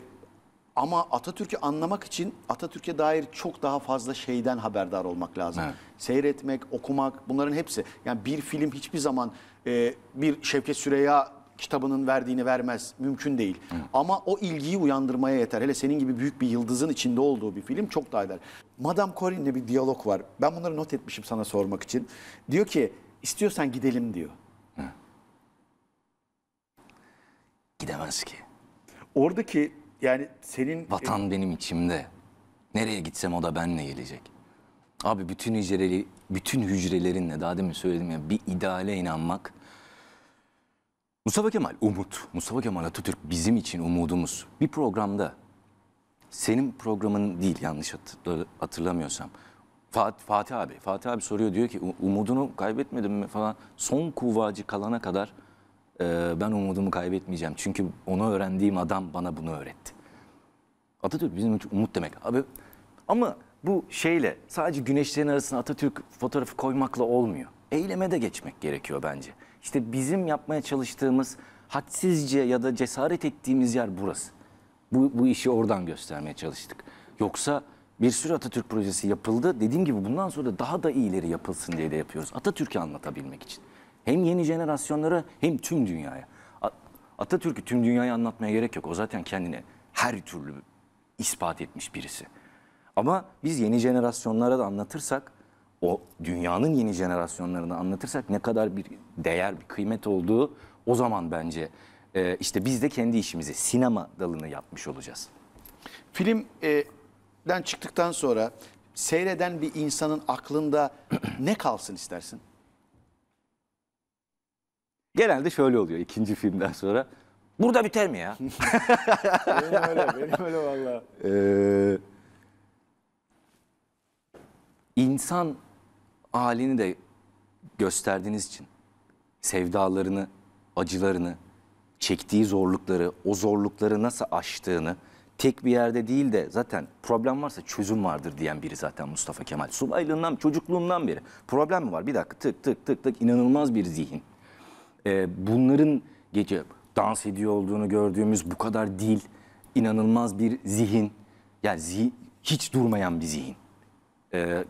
ama Atatürk'ü anlamak için Atatürk'e dair çok daha fazla şeyden haberdar olmak lazım. Evet. Seyretmek, okumak bunların hepsi. Yani bir film hiçbir zaman e, bir Şevket Süreya kitabının verdiğini vermez. Mümkün değil. Hı. Ama o ilgiyi uyandırmaya yeter. Hele senin gibi büyük bir yıldızın içinde olduğu bir film çok daha eder. Madame Corinne'le bir diyalog var. Ben bunları not etmişim sana sormak için. Diyor ki istiyorsan gidelim diyor. Hı. Gidemez ki. Oradaki yani senin... E, Vatan benim içimde. Nereye gitsem o da benle gelecek. Abi bütün hücreleri, bütün hücrelerinle daha demin söyledim ya bir ideale inanmak Mustafa Kemal umut. Mustafa Kemal Atatürk bizim için umudumuz. Bir programda senin programın değil yanlış hatırlamıyorsam. Fatih, Fatih abi, Fatih abi soruyor diyor ki umudunu kaybetmedim mi falan. Son kuvacı kalana kadar e, ben umudumu kaybetmeyeceğim. Çünkü onu öğrendiğim adam bana bunu öğretti. Atatürk bizim için umut demek. Abi ama bu şeyle sadece güneşlerin arasına Atatürk fotoğrafı koymakla olmuyor. Eyleme de geçmek gerekiyor bence. İşte bizim yapmaya çalıştığımız hadsizce ya da cesaret ettiğimiz yer burası. Bu, bu işi oradan göstermeye çalıştık. Yoksa bir sürü Atatürk projesi yapıldı. Dediğim gibi bundan sonra daha da iyileri yapılsın diye de yapıyoruz. Atatürk'ü anlatabilmek için. Hem yeni jenerasyonlara hem tüm dünyaya. Atatürk'ü tüm dünyaya anlatmaya gerek yok. O zaten kendine her türlü ispat etmiş birisi. Ama biz yeni jenerasyonlara da anlatırsak o dünyanın yeni jenerasyonlarını anlatırsak ne kadar bir değer, bir kıymet olduğu o zaman bence e, işte biz de kendi işimizi sinema dalını yapmış olacağız. Filmden çıktıktan sonra seyreden bir insanın aklında ne kalsın istersin? Genelde şöyle oluyor ikinci filmden sonra. Burada biter mi ya? benim öyle, benim öyle valla. Ee, insan halini de gösterdiğiniz için sevdalarını, acılarını, çektiği zorlukları, o zorlukları nasıl aştığını tek bir yerde değil de zaten problem varsa çözüm vardır diyen biri zaten Mustafa Kemal. Subaylığından, çocukluğundan beri problem mi var? Bir dakika tık tık tık tık inanılmaz bir zihin. Ee, bunların gece dans ediyor olduğunu gördüğümüz bu kadar dil, inanılmaz bir zihin. Yani zi hiç durmayan bir zihin. Ee,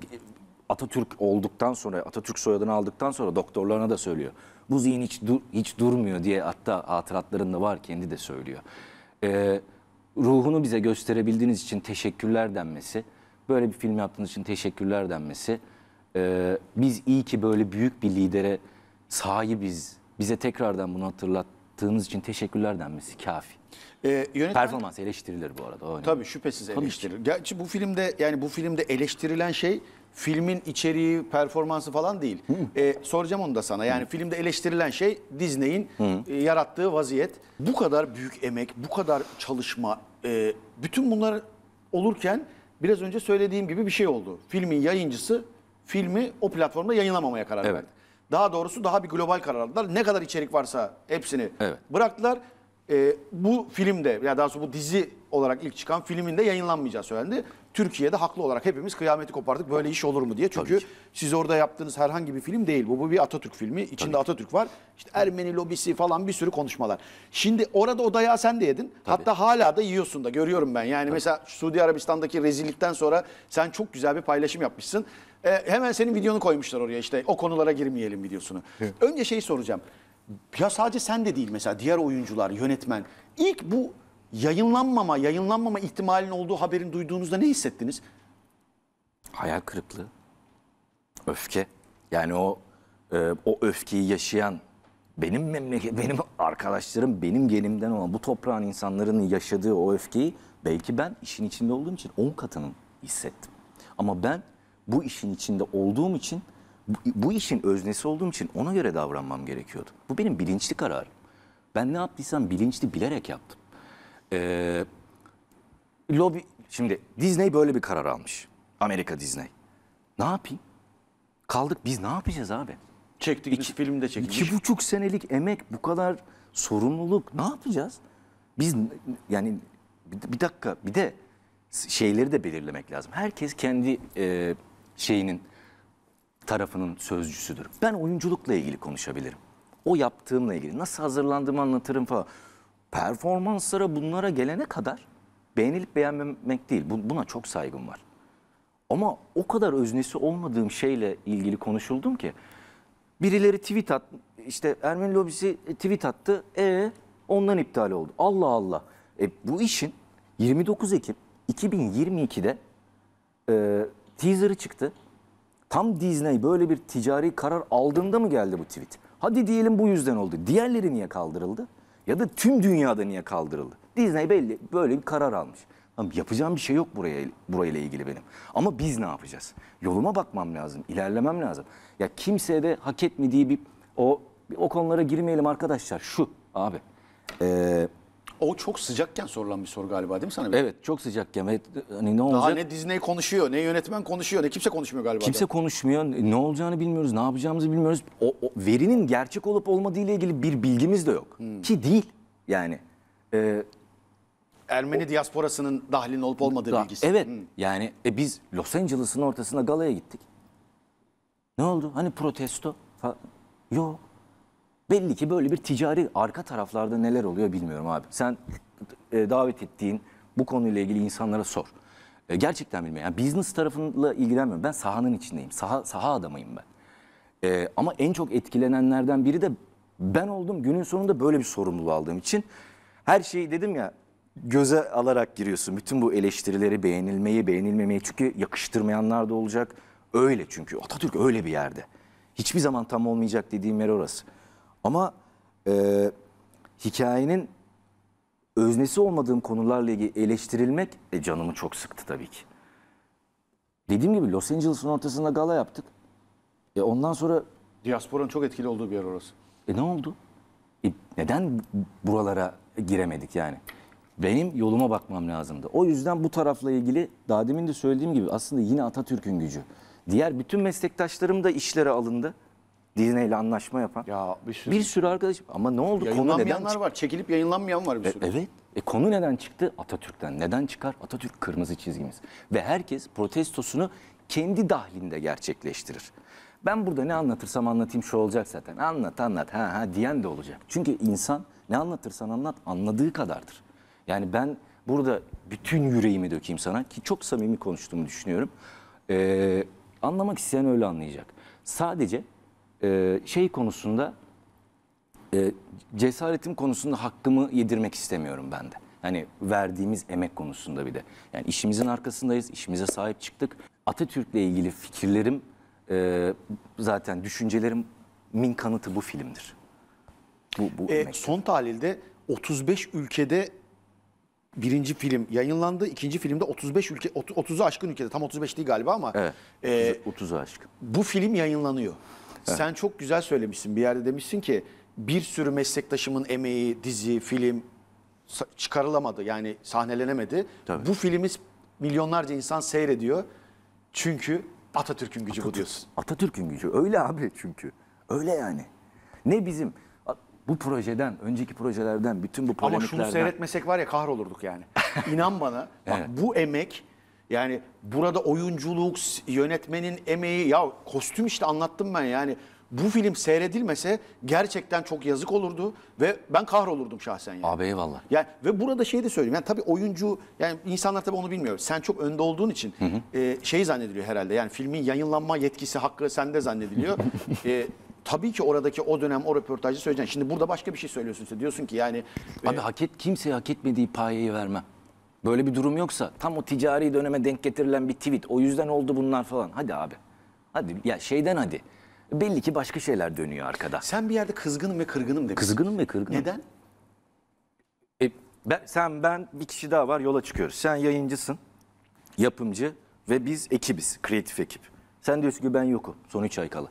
Atatürk olduktan sonra, Atatürk soyadını aldıktan sonra doktorlarına da söylüyor. Bu zihin hiç, dur, hiç durmuyor diye hatta hatıratlarında var kendi de söylüyor. Ee, ruhunu bize gösterebildiğiniz için teşekkürler denmesi, böyle bir film yaptığınız için teşekkürler denmesi, ee, biz iyi ki böyle büyük bir lidere sahibiz, bize tekrardan bunu hatırlattığınız için teşekkürler denmesi kafi. Ee, yönetmen... Performans eleştirilir bu arada. O Tabii şüphesiz eleştirilir. Gerçi bu filmde yani bu filmde eleştirilen şey filmin içeriği, performansı falan değil. E, soracağım onu da sana. Yani Hı. filmde eleştirilen şey Disney'in e, yarattığı vaziyet. Bu kadar büyük emek, bu kadar çalışma, e, bütün bunlar olurken biraz önce söylediğim gibi bir şey oldu. Filmin yayıncısı filmi o platformda yayınlamamaya karar verdi. Daha doğrusu daha bir global karar aldılar. Ne kadar içerik varsa hepsini Evet. bıraktılar e, bu filmde ya daha sonra bu dizi olarak ilk çıkan filminde yayınlanmayacağı söylendi. Türkiye'de haklı olarak hepimiz kıyameti kopardık böyle iş olur mu diye. Çünkü siz orada yaptığınız herhangi bir film değil bu. Bu bir Atatürk filmi. İçinde Tabii. Atatürk var. İşte Ermeni lobisi falan bir sürü konuşmalar. Şimdi orada o dayağı sen de yedin. Tabii. Hatta hala da yiyorsun da görüyorum ben. Yani Tabii. mesela Suudi Arabistan'daki rezillikten sonra sen çok güzel bir paylaşım yapmışsın. Ee, hemen senin videonu koymuşlar oraya işte o konulara girmeyelim videosunu. Önce şey soracağım ya sadece sen de değil mesela diğer oyuncular, yönetmen. ilk bu yayınlanmama, yayınlanmama ihtimalin olduğu haberin duyduğunuzda ne hissettiniz? Hayal kırıklığı, öfke. Yani o e, o öfkeyi yaşayan benim memleket, benim arkadaşlarım, benim gelimden olan bu toprağın insanların yaşadığı o öfkeyi belki ben işin içinde olduğum için 10 katının hissettim. Ama ben bu işin içinde olduğum için bu, işin öznesi olduğum için ona göre davranmam gerekiyordu. Bu benim bilinçli kararım. Ben ne yaptıysam bilinçli bilerek yaptım. Ee, lobi, şimdi Disney böyle bir karar almış. Amerika Disney. Ne yapayım? Kaldık biz ne yapacağız abi? Çektik. İki film de çekilmiş. İki buçuk senelik emek bu kadar sorumluluk ne yapacağız? Biz yani bir dakika bir de şeyleri de belirlemek lazım. Herkes kendi e, şeyinin tarafının sözcüsüdür. Ben oyunculukla ilgili konuşabilirim. O yaptığımla ilgili nasıl hazırlandığımı anlatırım falan. Performanslara bunlara gelene kadar beğenilip beğenmemek değil. Buna çok saygım var. Ama o kadar öznesi olmadığım şeyle ilgili konuşuldum ki birileri tweet at işte Ermeni lobisi tweet attı. E ondan iptal oldu. Allah Allah. E, bu işin 29 Ekim 2022'de e, teaser'ı çıktı. Tam Disney böyle bir ticari karar aldığında mı geldi bu tweet? Hadi diyelim bu yüzden oldu. Diğerleri niye kaldırıldı? Ya da tüm dünyada niye kaldırıldı? Disney belli böyle bir karar almış. Yapacağım bir şey yok buraya burayla ilgili benim. Ama biz ne yapacağız? Yoluma bakmam lazım, ilerlemem lazım. Ya kimseye de hak etmediği bir o o konulara girmeyelim arkadaşlar. Şu abi. Eee o çok sıcakken sorulan bir soru galiba değil mi sana? Evet çok sıcakken. Evet, hani ne olacak? Daha ne Disney konuşuyor, ne yönetmen konuşuyor, ne kimse konuşmuyor galiba. Kimse da. konuşmuyor. Ne olacağını bilmiyoruz, ne yapacağımızı bilmiyoruz. O, o verinin gerçek olup olmadığı ile ilgili bir bilgimiz de yok. Hmm. Ki değil yani. Ee, Ermeni o, diasporasının dahilin olup olmadığı da, bilgisi. Evet. Hmm. Yani e, biz Los Angeles'ın ortasına galaya gittik. Ne oldu? Hani protesto? Yok. Belli ki böyle bir ticari arka taraflarda neler oluyor bilmiyorum abi. Sen e, davet ettiğin bu konuyla ilgili insanlara sor. E, gerçekten bilmiyorum. Yani business tarafıyla ilgilenmiyorum. Ben sahanın içindeyim. Saha, saha adamıyım ben. E, ama en çok etkilenenlerden biri de ben oldum. Günün sonunda böyle bir sorumluluğu aldığım için her şeyi dedim ya göze alarak giriyorsun. Bütün bu eleştirileri beğenilmeyi, beğenilmemeyi çünkü yakıştırmayanlar da olacak. Öyle çünkü Atatürk öyle bir yerde. Hiçbir zaman tam olmayacak dediğim yer orası. Ama e, hikayenin öznesi olmadığım konularla ilgili eleştirilmek e, canımı çok sıktı tabii ki. Dediğim gibi Los Angeles'ın ortasında gala yaptık. E ondan sonra... Diasporanın çok etkili olduğu bir yer orası. E ne oldu? E neden buralara giremedik yani? Benim yoluma bakmam lazımdı. O yüzden bu tarafla ilgili daha demin de söylediğim gibi aslında yine Atatürk'ün gücü. Diğer bütün meslektaşlarım da işlere alındı. Disney ile anlaşma yapan. Ya bir sürü. Bir sürü arkadaş. Ama ne oldu? Konu neden çıktı? var. Çekilip yayınlanmayan var bir e, sürü. E, evet. E, konu neden çıktı? Atatürk'ten. Neden çıkar? Atatürk kırmızı çizgimiz. Ve herkes protestosunu kendi dahlinde gerçekleştirir. Ben burada ne anlatırsam anlatayım şu olacak zaten. Anlat anlat ha ha diyen de olacak. Çünkü insan ne anlatırsan anlat anladığı kadardır. Yani ben burada bütün yüreğimi dökeyim sana ki çok samimi konuştuğumu düşünüyorum. Ee, anlamak isteyen öyle anlayacak. Sadece ee, şey konusunda e, cesaretim konusunda hakkımı yedirmek istemiyorum ben de. Yani verdiğimiz emek konusunda bir de. Yani işimizin arkasındayız, işimize sahip çıktık. Atatürk'le ilgili fikirlerim, e, zaten düşüncelerim min kanıtı bu filmdir. Bu, bu e, son tahlilde 35 ülkede birinci film yayınlandı. ikinci filmde 35 ülke 30'u aşkın ülkede tam 35 değil galiba ama evet, 30'u e, 30 aşkın. Bu film yayınlanıyor. Sen çok güzel söylemişsin bir yerde demişsin ki bir sürü meslektaşımın emeği, dizi, film çıkarılamadı yani sahnelenemedi. Tabii. Bu filmi milyonlarca insan seyrediyor. Çünkü Atatürk'ün gücü Atatürk, bu diyorsun. Atatürk'ün gücü öyle abi çünkü. Öyle yani. Ne bizim bu projeden, önceki projelerden, bütün bu polemiklerden... Ama şunu seyretmesek var ya kahrolurduk yani. İnan bana bak evet. bu emek yani burada oyunculuk, yönetmenin emeği ya kostüm işte anlattım ben yani. Bu film seyredilmese gerçekten çok yazık olurdu ve ben kahrolurdum şahsen yani. Abi eyvallah. Yani ve burada şey de söyleyeyim. Yani tabii oyuncu yani insanlar tabii onu bilmiyor. Sen çok önde olduğun için hı hı. E, şey zannediliyor herhalde. Yani filmin yayınlanma yetkisi hakkı sende zannediliyor. e, tabii ki oradaki o dönem o röportajı söyleyeceksin. Şimdi burada başka bir şey söylüyorsun. sen. Diyorsun ki yani Abi e, hak et kimseye hak etmediği payeyi vermem. Böyle bir durum yoksa tam o ticari döneme denk getirilen bir tweet o yüzden oldu bunlar falan. Hadi abi. Hadi ya şeyden hadi. Belli ki başka şeyler dönüyor arkada. Sen bir yerde kızgınım ve kırgınım demişsin. Kızgınım ve kırgınım. Neden? E, ben, sen ben bir kişi daha var yola çıkıyoruz. Sen yayıncısın, yapımcı ve biz ekibiz, kreatif ekip. Sen diyorsun ki ben yokum son 3 ay kalı.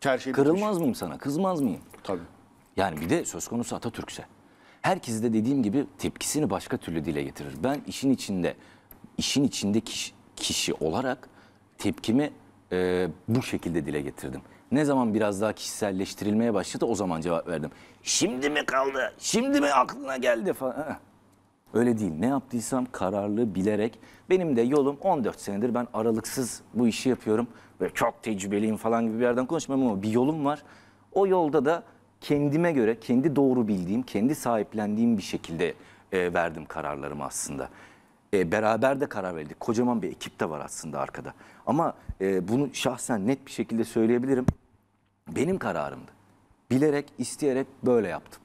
Her şey Kırılmaz mıyım sana, kızmaz mıyım? Tabii. Yani bir de söz konusu Atatürk'se herkes de dediğim gibi tepkisini başka türlü dile getirir. Ben işin içinde işin içinde kişi, kişi olarak tepkimi e, bu şekilde dile getirdim. Ne zaman biraz daha kişiselleştirilmeye başladı o zaman cevap verdim. Şimdi mi kaldı? Şimdi mi aklına geldi falan. Öyle değil. Ne yaptıysam kararlı bilerek benim de yolum 14 senedir ben aralıksız bu işi yapıyorum ve çok tecrübeliyim falan gibi bir yerden konuşmam ama bir yolum var. O yolda da kendime göre, kendi doğru bildiğim, kendi sahiplendiğim bir şekilde e, verdim kararlarımı aslında. E, beraber de karar verdik. Kocaman bir ekip de var aslında arkada. Ama e, bunu şahsen net bir şekilde söyleyebilirim. Benim kararımdı. Bilerek, isteyerek böyle yaptım.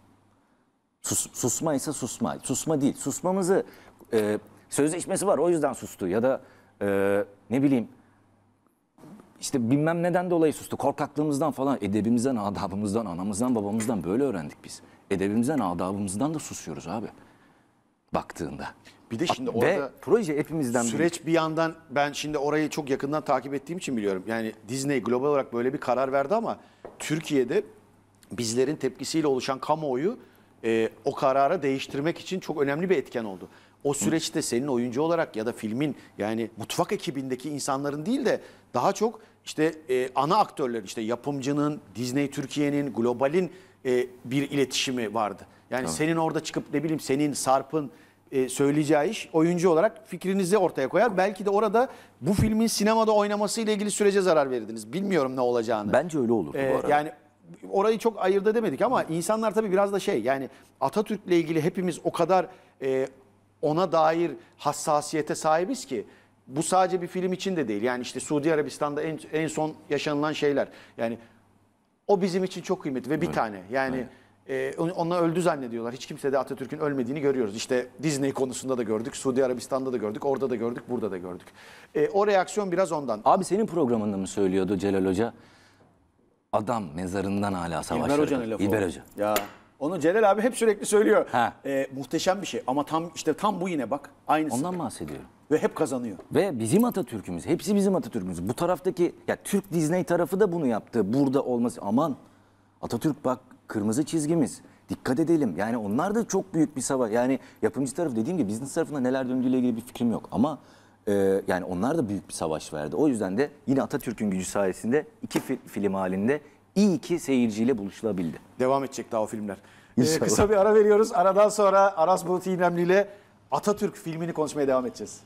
Sus, susma ise susma. Susma değil. Susmamızı e, sözleşmesi var o yüzden sustu. Ya da e, ne bileyim işte bilmem neden dolayı sustu. Korkaklığımızdan falan, edebimizden, adabımızdan, anamızdan, babamızdan böyle öğrendik biz. Edebimizden, adabımızdan da susuyoruz abi. Baktığında. Bir de şimdi orada Ve proje hepimizden süreç bir yandan ben şimdi orayı çok yakından takip ettiğim için biliyorum. Yani Disney global olarak böyle bir karar verdi ama Türkiye'de bizlerin tepkisiyle oluşan kamuoyu e, o karara değiştirmek için çok önemli bir etken oldu. O süreçte senin oyuncu olarak ya da filmin yani mutfak ekibindeki insanların değil de daha çok işte e, ana aktörler işte yapımcının, Disney Türkiye'nin, globalin e, bir iletişimi vardı. Yani tamam. senin orada çıkıp ne bileyim senin, Sarp'ın e, söyleyeceği iş oyuncu olarak fikrinizi ortaya koyar. Belki de orada bu filmin sinemada oynaması ile ilgili sürece zarar verirdiniz. Bilmiyorum ne olacağını. Bence öyle olurdu ee, bu arada. Yani orayı çok ayırda demedik ama insanlar tabii biraz da şey yani Atatürk'le ilgili hepimiz o kadar e, ona dair hassasiyete sahibiz ki bu sadece bir film için de değil. Yani işte Suudi Arabistan'da en, en son yaşanılan şeyler. Yani o bizim için çok kıymetli ve bir evet. tane. Yani evet. E, onlar öldü zannediyorlar. Hiç kimse de Atatürk'ün ölmediğini görüyoruz. İşte Disney konusunda da gördük, Suudi Arabistan'da da gördük, orada da gördük, burada da gördük. E, o reaksiyon biraz ondan. Abi senin programında mı söylüyordu Celal Hoca? Adam mezarından hala savaşıyor. İlber Hoca'nın lafı. İlber Hoca. Ya. Onu Celal abi hep sürekli söylüyor. Ha. E, muhteşem bir şey ama tam işte tam bu yine bak. Aynısı. Ondan bahsediyorum. Ve hep kazanıyor. Ve bizim Atatürk'ümüz. Hepsi bizim Atatürk'ümüz. Bu taraftaki ya Türk Disney tarafı da bunu yaptı. Burada olması aman Atatürk bak kırmızı çizgimiz. Dikkat edelim. Yani onlar da çok büyük bir savaş. Yani yapımcı tarafı dediğim gibi business tarafında neler döndüğüyle ilgili bir fikrim yok. Ama e, yani onlar da büyük bir savaş verdi. O yüzden de yine Atatürk'ün gücü sayesinde iki fi film halinde iyi ki seyirciyle buluşulabildi. Devam edecek daha o filmler. Ee, kısa bir ara veriyoruz. Aradan sonra Aras Bulut İynemli ile Atatürk filmini konuşmaya devam edeceğiz.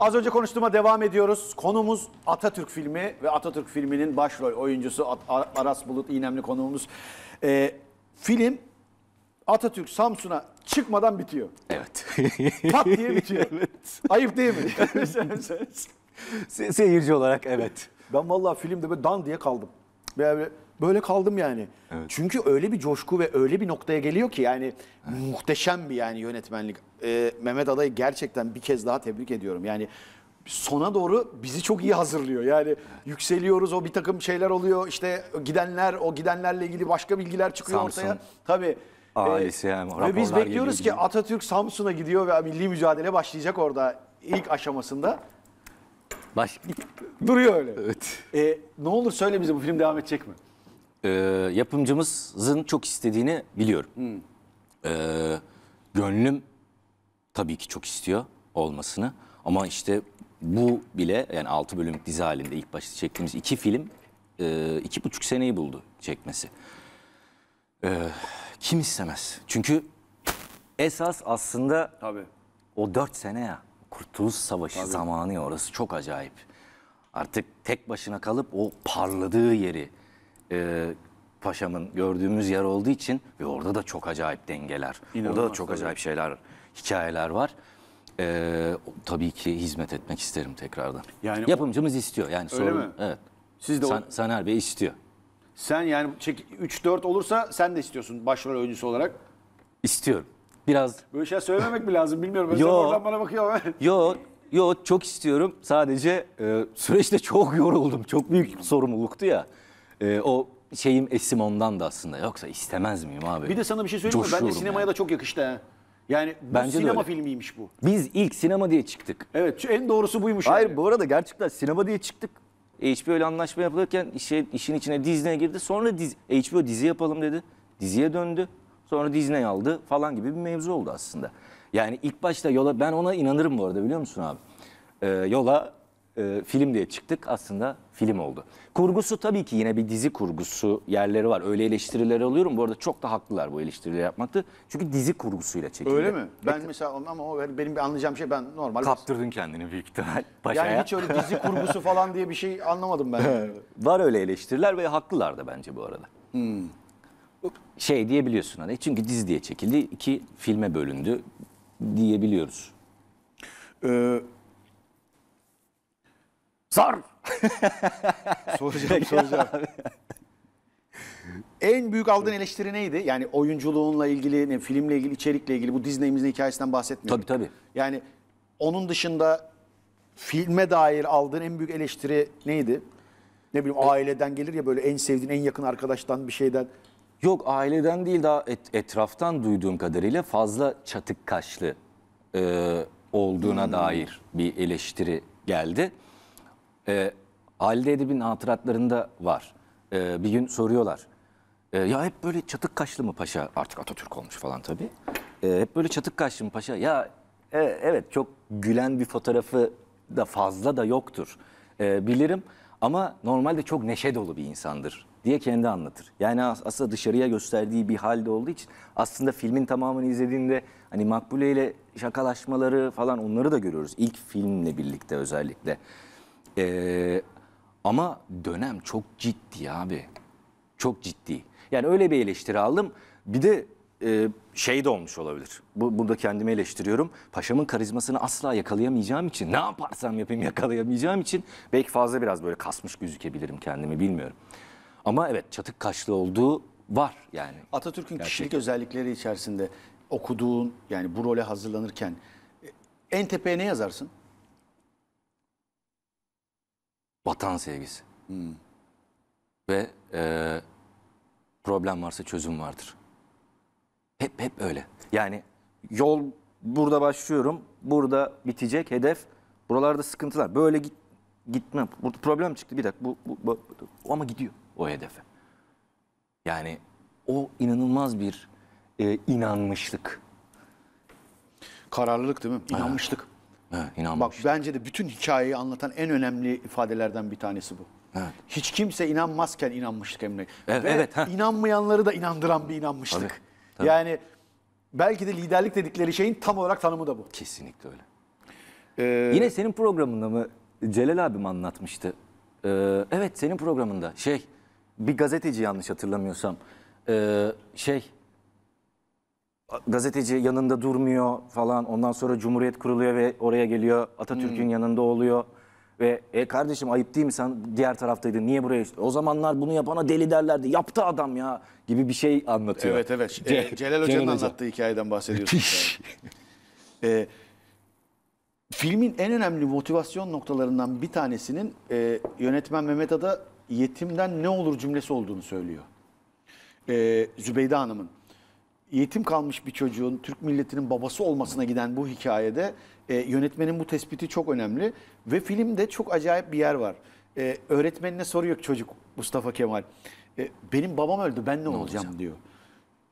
Az önce konuştuğuma devam ediyoruz. Konumuz Atatürk filmi ve Atatürk filminin başrol oyuncusu Aras Bulut İynemli konuğumuz. Ee, film Atatürk Samsun'a çıkmadan bitiyor. Evet. Pat diye bitiyor. evet. Ayıp değil mi? Se- Seyirci olarak evet. Ben vallahi filmde böyle dan diye kaldım. Böyle, böyle kaldım yani. Evet. Çünkü öyle bir coşku ve öyle bir noktaya geliyor ki yani muhteşem bir yani yönetmenlik. Ee, Mehmet Aday'ı gerçekten bir kez daha tebrik ediyorum. Yani sona doğru bizi çok iyi hazırlıyor. Yani yükseliyoruz o bir takım şeyler oluyor İşte gidenler o gidenlerle ilgili başka bilgiler çıkıyor Samsun. ortaya. Tabii ee, Ailesi hem Ve biz raporlar bekliyoruz ki Atatürk Samsun'a gidiyor ve milli mücadele başlayacak orada ilk aşamasında. Baş... Duruyor öyle. Evet. E, ne olur söyle bize bu film devam edecek mi? Ee, yapımcımızın çok istediğini biliyorum. Hmm. Ee, gönlüm tabii ki çok istiyor olmasını. Ama işte bu bile yani 6 bölümlük dizi halinde ilk başta çektiğimiz iki film e, iki buçuk seneyi buldu çekmesi. Ee, kim istemez? Çünkü esas aslında Tabii. o dört sene ya Kurtuluş Savaşı Tabii. zamanı ya orası çok acayip. Artık tek başına kalıp o parladığı yeri e, paşamın gördüğümüz yer olduğu için ve orada da çok acayip dengeler. İnanılmaz orada da çok tabii. acayip şeyler, hikayeler var. Ee, tabii ki hizmet etmek isterim tekrardan. Yani Yapımcımız o... istiyor. Yani öyle sorun, mi? Evet. Siz de San, o... Saner Bey istiyor. Sen yani 3-4 olursa sen de istiyorsun başrol oyuncusu olarak. İstiyorum. Biraz Böyle şey söylememek mi lazım bilmiyorum. Yo. sen oradan bana bakıyor ama. Yo, yo çok istiyorum. Sadece e, süreçte çok yoruldum. Çok büyük sorumluluktu ya. E, o şeyim esim ondan da aslında. Yoksa istemez miyim abi? Bir de sana bir şey söyleyeyim mi? Bence Coşuyorum sinemaya yani. da çok yakıştı ha. Yani bu Bence sinema filmiymiş bu. Biz ilk sinema diye çıktık. Evet en doğrusu buymuş. Hayır yani. bu arada gerçekten sinema diye çıktık. HBO ile anlaşma yapılırken işe, işin içine Disney girdi. Sonra diz, HBO dizi yapalım dedi. Diziye döndü. Sonra Disney aldı falan gibi bir mevzu oldu aslında. Yani ilk başta yola ben ona inanırım bu arada biliyor musun abi? Ee, yola e, film diye çıktık aslında film oldu. Kurgusu tabii ki yine bir dizi kurgusu yerleri var. Öyle eleştiriler alıyorum. Bu arada çok da haklılar bu eleştirileri yapmakta. Çünkü dizi kurgusuyla çekildi. Öyle mi? Ben Evet. mesela ama o benim bir anlayacağım şey ben normal. Kaptırdın kendini büyük ihtimal paşaya. Yani hiç öyle dizi kurgusu falan diye bir şey anlamadım ben. Var öyle eleştiriler ve haklılar da bence bu arada. Hmm. Şey diyebiliyorsun hani çünkü dizi diye çekildi, iki filme bölündü diyebiliyoruz. Ee, Zar. soracağım soracağım. en büyük aldığın eleştiri neydi? Yani oyunculuğunla ilgili, ne, filmle ilgili, içerikle ilgili bu Disney'imizin hikayesinden bahsetmiyorum. Tabii tabii. Yani onun dışında filme dair aldığın en büyük eleştiri neydi? Ne bileyim e- aileden gelir ya böyle en sevdiğin, en yakın arkadaştan bir şeyden. Yok aileden değil daha et- etraftan duyduğum kadarıyla fazla çatık kaşlı e, olduğuna hmm. dair bir eleştiri geldi. E, Halide Edip'in hatıratlarında var. E, bir gün soruyorlar. E, ya hep böyle çatık kaşlı mı paşa? Artık Atatürk olmuş falan tabii. E, hep böyle çatık kaşlı mı paşa? Ya e, evet çok gülen bir fotoğrafı da fazla da yoktur. E, bilirim ama normalde çok neşe dolu bir insandır diye kendi anlatır. Yani aslında dışarıya gösterdiği bir halde olduğu için aslında filmin tamamını izlediğinde hani Makbule ile şakalaşmaları falan onları da görüyoruz. İlk filmle birlikte özellikle. Ee, ama dönem çok ciddi abi. Çok ciddi. Yani öyle bir eleştiri aldım. Bir de e, şey de olmuş olabilir. Bu, burada kendimi eleştiriyorum. Paşamın karizmasını asla yakalayamayacağım için, ne yaparsam yapayım yakalayamayacağım için belki fazla biraz böyle kasmış gözükebilirim kendimi bilmiyorum. Ama evet çatık kaşlı olduğu var yani. Atatürk'ün kişilik özellikleri içerisinde okuduğun yani bu role hazırlanırken e, en tepeye ne yazarsın? Vatan sevgisi. Hmm. Ve e, problem varsa çözüm vardır. Hep hep öyle. Yani yol burada başlıyorum, burada bitecek hedef. Buralarda sıkıntılar. Böyle git, gitme. Burada problem çıktı bir dakika. Bu, bu, bu, bu. ama gidiyor o hedefe. Yani o inanılmaz bir e, inanmışlık. Kararlılık değil mi? İnanmışlık. Ha. Evet, Bak bence de bütün hikayeyi anlatan en önemli ifadelerden bir tanesi bu. Evet. Hiç kimse inanmazken inanmıştık Emre. Evet, Ve evet, inanmayanları da inandıran bir inanmıştık. Tabii, tabii. Yani belki de liderlik dedikleri şeyin tam olarak tanımı da bu. Kesinlikle öyle. Ee, Yine senin programında mı Celal abim anlatmıştı. Ee, evet senin programında şey bir gazeteci yanlış hatırlamıyorsam. Ee, şey gazeteci yanında durmuyor falan. Ondan sonra Cumhuriyet kuruluyor ve oraya geliyor. Atatürk'ün hmm. yanında oluyor. Ve e kardeşim ayıp değil mi sen diğer taraftaydın niye buraya işte? O zamanlar bunu yapana deli derlerdi. Yaptı adam ya gibi bir şey anlatıyor. Evet evet. Ce e, Celal Hoca'nın Hoca. anlattığı hikayeden bahsediyorsun. e, filmin en önemli motivasyon noktalarından bir tanesinin e, yönetmen Mehmet Ada yetimden ne olur cümlesi olduğunu söylüyor. E, Zübeyde Hanım'ın yetim kalmış bir çocuğun Türk milletinin babası olmasına giden bu hikayede e, yönetmenin bu tespiti çok önemli. Ve filmde çok acayip bir yer var. E, öğretmenine soruyor çocuk Mustafa Kemal. E, benim babam öldü ben ne, ne olacağım, olacağım diyor.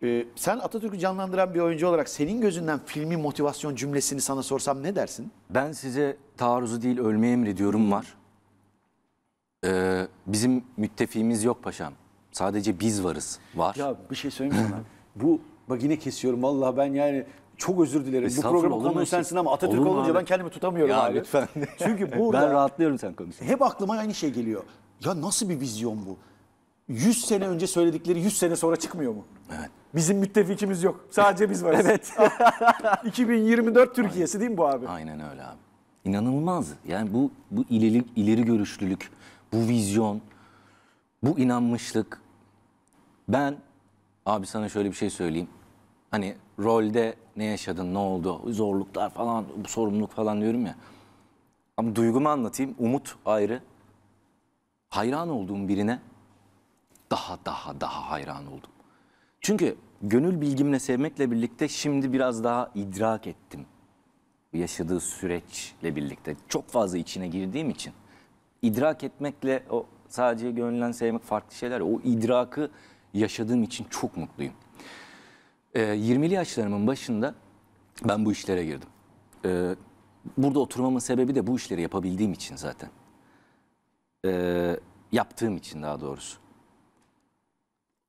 E, sen Atatürk'ü canlandıran bir oyuncu olarak senin gözünden filmin motivasyon cümlesini sana sorsam ne dersin? Ben size taarruzu değil ölmeyi emrediyorum var. Ee, bizim müttefiğimiz yok paşam. Sadece biz varız var. Ya bir şey söyleyeyim sana. bu Bak yine kesiyorum vallahi ben yani çok özür dilerim. Bu Estağfurullah, programı sensin ama Atatürk Olur olunca abi? ben kendimi tutamıyorum Ya abi. lütfen. Çünkü burada Ben rahatlıyorum sen konuşunca. hep aklıma aynı şey geliyor. Ya nasıl bir vizyon bu? 100 sene önce söyledikleri 100 sene sonra çıkmıyor mu? Evet. Bizim müttefikimiz yok. Sadece biz varız. evet. 2024 Türkiye'si değil mi bu abi? Aynen öyle abi. İnanılmaz. Yani bu bu ileri, ileri görüşlülük, bu vizyon, bu inanmışlık. Ben Abi sana şöyle bir şey söyleyeyim. Hani rolde ne yaşadın, ne oldu, zorluklar falan, sorumluluk falan diyorum ya. Ama duygumu anlatayım. Umut ayrı. Hayran olduğum birine daha daha daha hayran oldum. Çünkü gönül bilgimle sevmekle birlikte şimdi biraz daha idrak ettim. Yaşadığı süreçle birlikte çok fazla içine girdiğim için idrak etmekle o sadece gönülden sevmek farklı şeyler. O idrakı yaşadığım için çok mutluyum. E, ee, 20'li yaşlarımın başında ben bu işlere girdim. E, burada oturmamın sebebi de bu işleri yapabildiğim için zaten. E, yaptığım için daha doğrusu.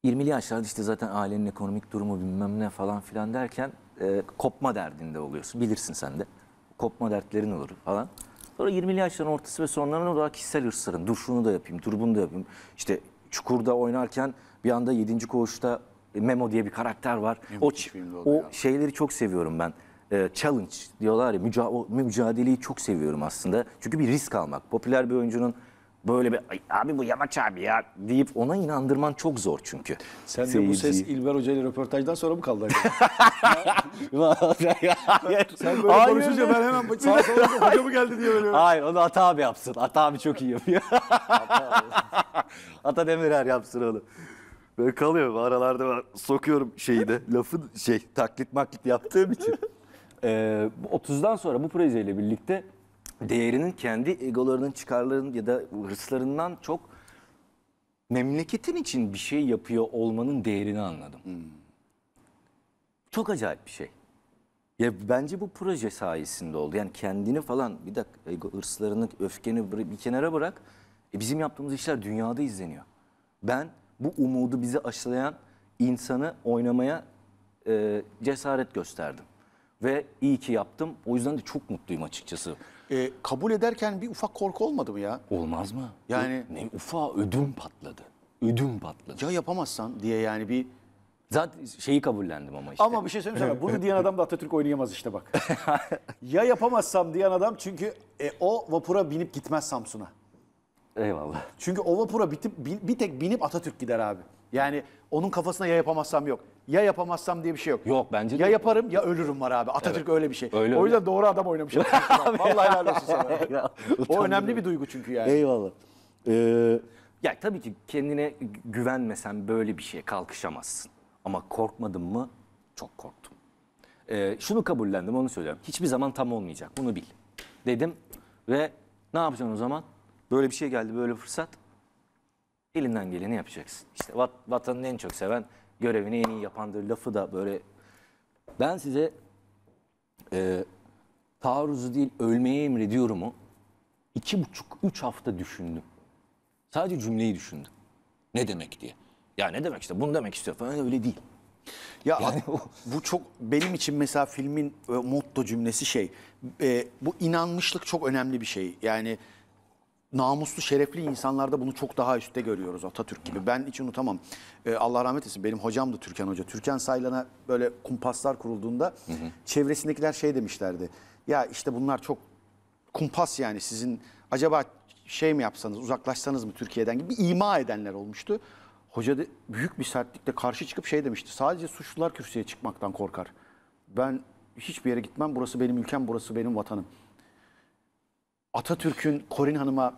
20'li yaşlarda işte zaten ailenin ekonomik durumu bilmem ne falan filan derken e, kopma derdinde oluyorsun. Bilirsin sen de. Kopma dertlerin olur falan. Sonra 20'li yaşların ortası ve sonlarına daha kişisel hırsların. Dur şunu da yapayım, dur bunu da yapayım. İşte çukurda oynarken bir anda 7. Koğuş'ta e, Memo diye bir karakter var. Ne o o şeyleri çok seviyorum ben. E, challenge diyorlar ya müca o mücadeleyi çok seviyorum aslında. Çünkü bir risk almak. Popüler bir oyuncunun böyle bir abi bu Yamaç abi ya deyip ona inandırman çok zor çünkü. Sen de bu ses İlber Hoca ile röportajdan sonra mı kaldı? Sen böyle Hayır. konuşunca ben hemen sağa sola hoca mı geldi diye böyle. Hayır onu Ata abi yapsın. Ata abi çok iyi yapıyor. Ata Demirer yapsın onu. Böyle kalıyor aralarda ben sokuyorum şeyi de lafı şey taklit maklit yaptığım için. Ee, bu 30'dan sonra bu projeyle birlikte değerinin kendi egolarının çıkarlarının ya da hırslarından çok memleketin için bir şey yapıyor olmanın değerini anladım. Hmm. Çok acayip bir şey. Ya bence bu proje sayesinde oldu. Yani kendini falan bir dakika ego, hırslarını, öfkeni bir kenara bırak. E bizim yaptığımız işler dünyada izleniyor. Ben bu umudu bizi aşılayan insanı oynamaya e, cesaret gösterdim. Ve iyi ki yaptım. O yüzden de çok mutluyum açıkçası. E, kabul ederken bir ufak korku olmadı mı ya? Olmaz mı? Yani ne ufak ödüm patladı. Ödüm patladı. Ya yapamazsan diye yani bir Zaten şeyi kabullendim ama işte. Ama bir şey söyleyeyim sana. Bunu diyen adam da Atatürk oynayamaz işte bak. ya yapamazsam diyen adam çünkü e, o vapura binip gitmez Samsun'a. Eyvallah. Çünkü Ovapura bitip bir, bir tek binip Atatürk gider abi. Yani onun kafasına ya yapamazsam yok. Ya yapamazsam diye bir şey yok. Yok bence de. Ya yaparım ya ölürüm var abi. Atatürk öyle bir şey. Öyle o öyle. yüzden doğru adam oynamış. Atatürk. Vallahi helal olsun sana. Ya, o önemli bir duygu çünkü yani. Eyvallah. Ee, ya tabii ki kendine güvenmesen böyle bir şeye kalkışamazsın. Ama korkmadım mı? Çok korktum. Ee, şunu kabullendim onu söylüyorum. Hiçbir zaman tam olmayacak bunu bil. Dedim ve ne yapacaksın o zaman? Böyle bir şey geldi, böyle fırsat. Elinden geleni yapacaksın. İşte vat, vatanın en çok seven, görevini en iyi yapandır lafı da böyle. Ben size e, taarruzu değil ölmeye emrediyorumu mu? iki buçuk, üç hafta düşündüm. Sadece cümleyi düşündüm. Ne demek diye. Ya ne demek işte bunu demek istiyor falan öyle değil. Ya yani bu çok benim için mesela filmin e, motto cümlesi şey. E, bu inanmışlık çok önemli bir şey. Yani namuslu, şerefli insanlarda bunu çok daha üstte görüyoruz Atatürk gibi. Ben hiç unutamam. Ee, Allah rahmet etsin benim hocam da Türkan Hoca. Türkan Saylan'a böyle kumpaslar kurulduğunda hı hı. çevresindekiler şey demişlerdi. Ya işte bunlar çok kumpas yani sizin acaba şey mi yapsanız uzaklaşsanız mı Türkiye'den gibi ima edenler olmuştu. Hoca de büyük bir sertlikle karşı çıkıp şey demişti. Sadece suçlular kürsüye çıkmaktan korkar. Ben hiçbir yere gitmem. Burası benim ülkem, burası benim vatanım. Atatürk'ün Korin Hanım'a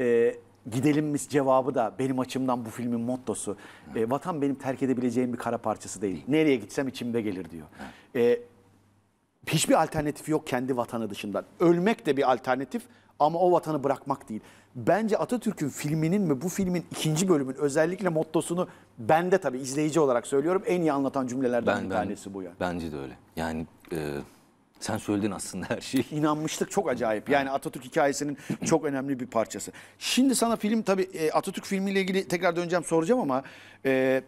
e, gidelim mi cevabı da benim açımdan bu filmin mottosu. E, vatan benim terk edebileceğim bir kara parçası değil. Nereye gitsem içimde gelir diyor. E, hiçbir alternatif yok kendi vatanı dışında. Ölmek de bir alternatif ama o vatanı bırakmak değil. Bence Atatürk'ün filminin ve bu filmin ikinci bölümün özellikle mottosunu ben de tabii izleyici olarak söylüyorum en iyi anlatan cümlelerden ben, bir tanesi bu yani. Bence de öyle. Yani e, sen söyledin aslında her şeyi. İnanmıştık çok acayip. Yani Atatürk hikayesinin çok önemli bir parçası. Şimdi sana film tabii e, Atatürk filmiyle ilgili tekrar döneceğim soracağım ama... E,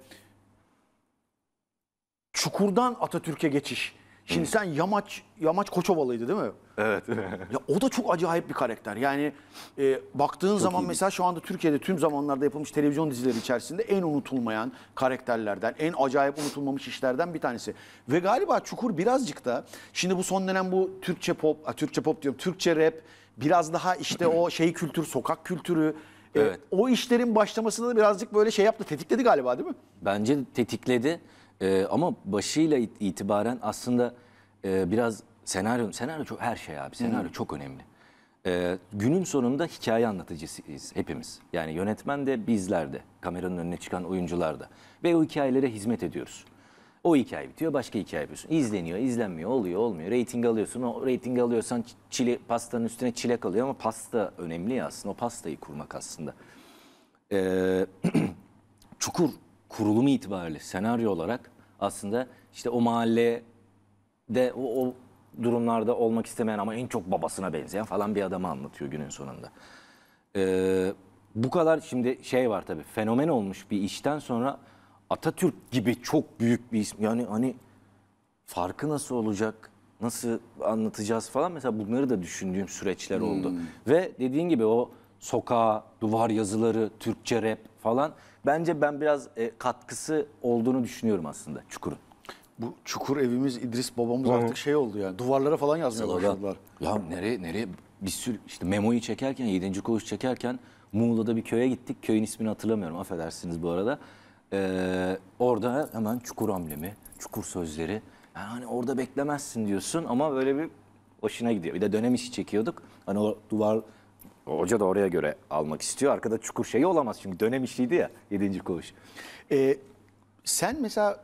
çukurdan Atatürk'e geçiş. Şimdi Hı. sen Yamaç Yamaç Koçovalı'ydı değil mi? Evet. ya o da çok acayip bir karakter. Yani e, baktığın çok zaman iyi. mesela şu anda Türkiye'de tüm zamanlarda yapılmış televizyon dizileri içerisinde en unutulmayan karakterlerden, en acayip unutulmamış işlerden bir tanesi. Ve galiba Çukur birazcık da şimdi bu son dönem bu Türkçe pop, Türkçe pop diyorum, Türkçe rap biraz daha işte o şey kültür, sokak kültürü e, Evet. E, o işlerin başlamasında da birazcık böyle şey yaptı, tetikledi galiba değil mi? Bence tetikledi e, ama başıyla itibaren aslında e, biraz Senaryo, senaryo çok her şey abi. Senaryo Hı. çok önemli. Ee, günün sonunda hikaye anlatıcısıyız hepimiz. Yani yönetmen de bizler de. Kameranın önüne çıkan oyuncular da. Ve o hikayelere hizmet ediyoruz. O hikaye bitiyor başka hikaye yapıyorsun. İzleniyor, izlenmiyor, oluyor, olmuyor. Rating alıyorsun. O rating alıyorsan çile, pastanın üstüne çilek alıyor ama pasta önemli ya aslında. O pastayı kurmak aslında. Ee, çukur kurulumu itibariyle senaryo olarak aslında işte o mahalle de o, o durumlarda olmak istemeyen ama en çok babasına benzeyen falan bir adamı anlatıyor günün sonunda. Ee, bu kadar şimdi şey var tabii fenomen olmuş bir işten sonra Atatürk gibi çok büyük bir isim. Yani hani farkı nasıl olacak? Nasıl anlatacağız falan mesela bunları da düşündüğüm süreçler hmm. oldu. Ve dediğin gibi o sokağa, duvar yazıları, Türkçe rap falan bence ben biraz e, katkısı olduğunu düşünüyorum aslında Çukur'un bu çukur evimiz İdris babamız Hı. artık şey oldu yani. Duvarlara falan yazmaya Mesela başladılar. Ya nereye nereye bir sürü işte memoyu çekerken 7. koğuş çekerken Muğla'da bir köye gittik. Köyün ismini hatırlamıyorum affedersiniz bu arada. Ee, orada hemen çukur amblemi, çukur sözleri. Yani hani orada beklemezsin diyorsun ama böyle bir hoşuna gidiyor. Bir de dönem işi çekiyorduk. Hani o duvar Hoca da oraya göre almak istiyor. Arkada çukur şeyi olamaz çünkü dönem işliydi ya 7. koğuş. Ee, sen mesela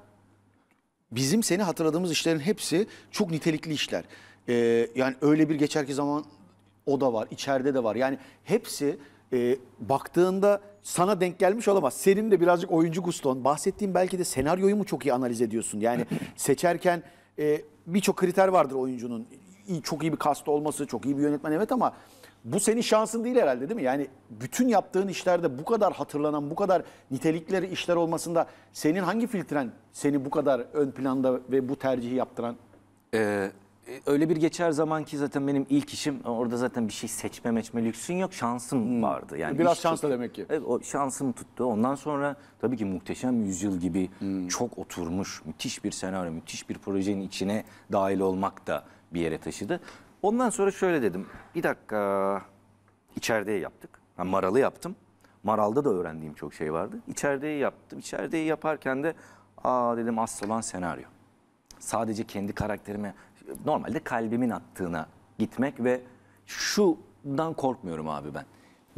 bizim seni hatırladığımız işlerin hepsi çok nitelikli işler. Ee, yani öyle bir geçerki zaman o da var, içeride de var. Yani hepsi e, baktığında sana denk gelmiş olamaz. Senin de birazcık oyuncu guston. Bahsettiğim belki de senaryoyu mu çok iyi analiz ediyorsun? Yani seçerken e, birçok kriter vardır oyuncunun. İyi, çok iyi bir kast olması, çok iyi bir yönetmen evet ama bu senin şansın değil herhalde değil mi? Yani bütün yaptığın işlerde bu kadar hatırlanan, bu kadar nitelikleri işler olmasında senin hangi filtren seni bu kadar ön planda ve bu tercihi yaptıran? Ee, e, öyle bir geçer zaman ki zaten benim ilk işim orada zaten bir şey seçme meçme lüksün yok şansım hmm. vardı. Yani Biraz şansla demek ki. Evet, o şansım tuttu. Ondan sonra tabii ki muhteşem yüzyıl gibi hmm. çok oturmuş müthiş bir senaryo, müthiş bir projenin içine dahil olmak da bir yere taşıdı. Ondan sonra şöyle dedim. Bir dakika içerideyi yaptık. Ben maralı yaptım. Maralda da öğrendiğim çok şey vardı. İçerideyi yaptım. İçerideyi yaparken de aa dedim asıl olan senaryo. Sadece kendi karakterime normalde kalbimin attığına gitmek ve şundan korkmuyorum abi ben.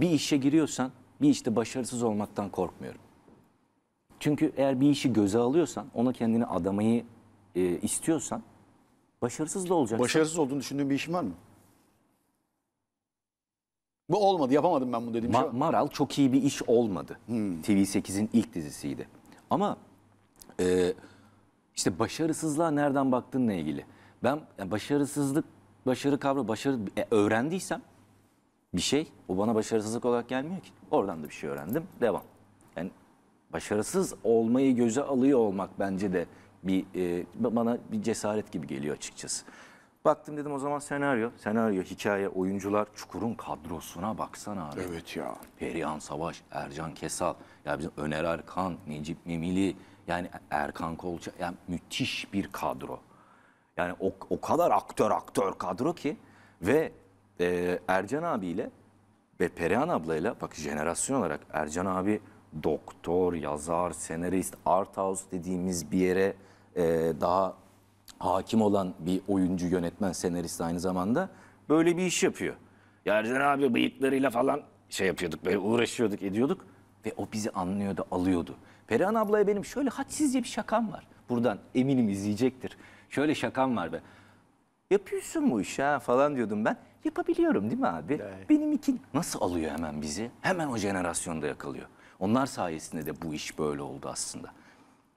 Bir işe giriyorsan bir işte başarısız olmaktan korkmuyorum. Çünkü eğer bir işi göze alıyorsan, ona kendini adamayı e, istiyorsan Başarısız da olacaksa. Başarısız olduğunu düşündüğün bir işin var mı? Bu olmadı, yapamadım ben bunu dediğim Ma- şey. var. Maral çok iyi bir iş olmadı. Hmm. TV8'in ilk dizisiydi. Ama e, işte başarısızlığa nereden baktığınla ilgili. Ben yani başarısızlık, başarı kavramı, başarı e, öğrendiysem bir şey, o bana başarısızlık olarak gelmiyor ki. Oradan da bir şey öğrendim, devam. Yani başarısız olmayı göze alıyor olmak bence de bir e, bana bir cesaret gibi geliyor açıkçası. Baktım dedim o zaman senaryo, senaryo, hikaye, oyuncular, Çukur'un kadrosuna baksana abi. Evet ya. Perihan Savaş, Ercan Kesal, ya bizim Öner Erkan, Necip Memili, yani Erkan Kolça, yani müthiş bir kadro. Yani o, o kadar aktör aktör kadro ki ve e, Ercan abiyle ve Perihan ablayla bak jenerasyon olarak Ercan abi doktor, yazar, senarist, art house dediğimiz bir yere e, daha hakim olan bir oyuncu, yönetmen, senarist aynı zamanda böyle bir iş yapıyor. Ya abi bıyıklarıyla falan şey yapıyorduk böyle uğraşıyorduk ediyorduk ve o bizi anlıyordu, alıyordu. Perihan ablaya benim şöyle hadsizce bir şakam var. Buradan eminim izleyecektir. Şöyle şakam var be. Yapıyorsun bu işi ha falan diyordum ben. Yapabiliyorum değil mi abi? Evet. Benim ikin nasıl alıyor hemen bizi? Hemen o jenerasyonda yakalıyor. Onlar sayesinde de bu iş böyle oldu aslında.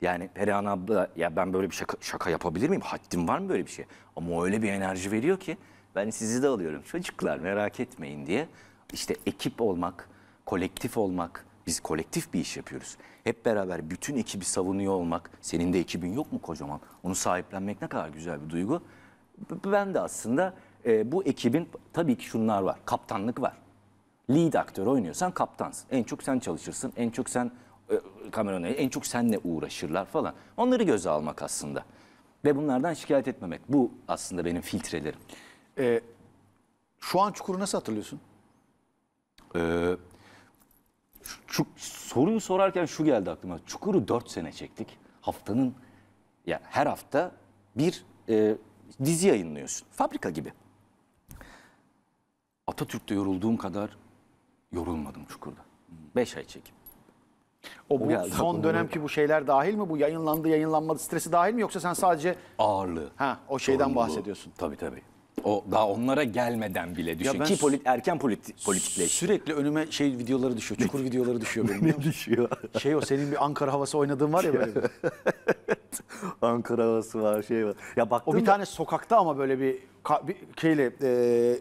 Yani Perihan abla ya ben böyle bir şaka, şaka yapabilir miyim? Haddim var mı böyle bir şey? Ama o öyle bir enerji veriyor ki ben sizi de alıyorum çocuklar merak etmeyin diye. İşte ekip olmak, kolektif olmak, biz kolektif bir iş yapıyoruz. Hep beraber bütün ekibi savunuyor olmak, senin de ekibin yok mu kocaman? Onu sahiplenmek ne kadar güzel bir duygu. Ben de aslında e, bu ekibin tabii ki şunlar var, kaptanlık var. Lead aktör oynuyorsan kaptansın. En çok sen çalışırsın, en çok sen e, kamerona en çok senle uğraşırlar falan. Onları göze almak aslında. Ve bunlardan şikayet etmemek. Bu aslında benim filtrelerim. Ee, şu an Çukur'u nasıl hatırlıyorsun? Ee, şu, soruyu sorarken şu geldi aklıma. Çukur'u 4 sene çektik. Haftanın, ya her hafta bir e, dizi yayınlıyorsun. Fabrika gibi. Atatürk'te yorulduğum kadar yorulmadım Çukur'da. 5 ay çekim. O bu geldi son aklıma. dönemki bu şeyler dahil mi? Bu yayınlandı, yayınlanmadı stresi dahil mi? Yoksa sen sadece ağırlığı. ha o şeyden sorumluluğu. bahsediyorsun. Tabii tabii. O daha onlara gelmeden bile düşün ben ki polit, erken polit, politikleşti. Sürekli önüme şey videoları düşüyor. Çukur videoları düşüyor benim. biliyor Ne düşüyor? Şey o senin bir Ankara havası oynadığın var ya böyle. Ankara havası var, şey var. Ya bak O bir da- tane sokakta ama böyle bir, bir şeyle e,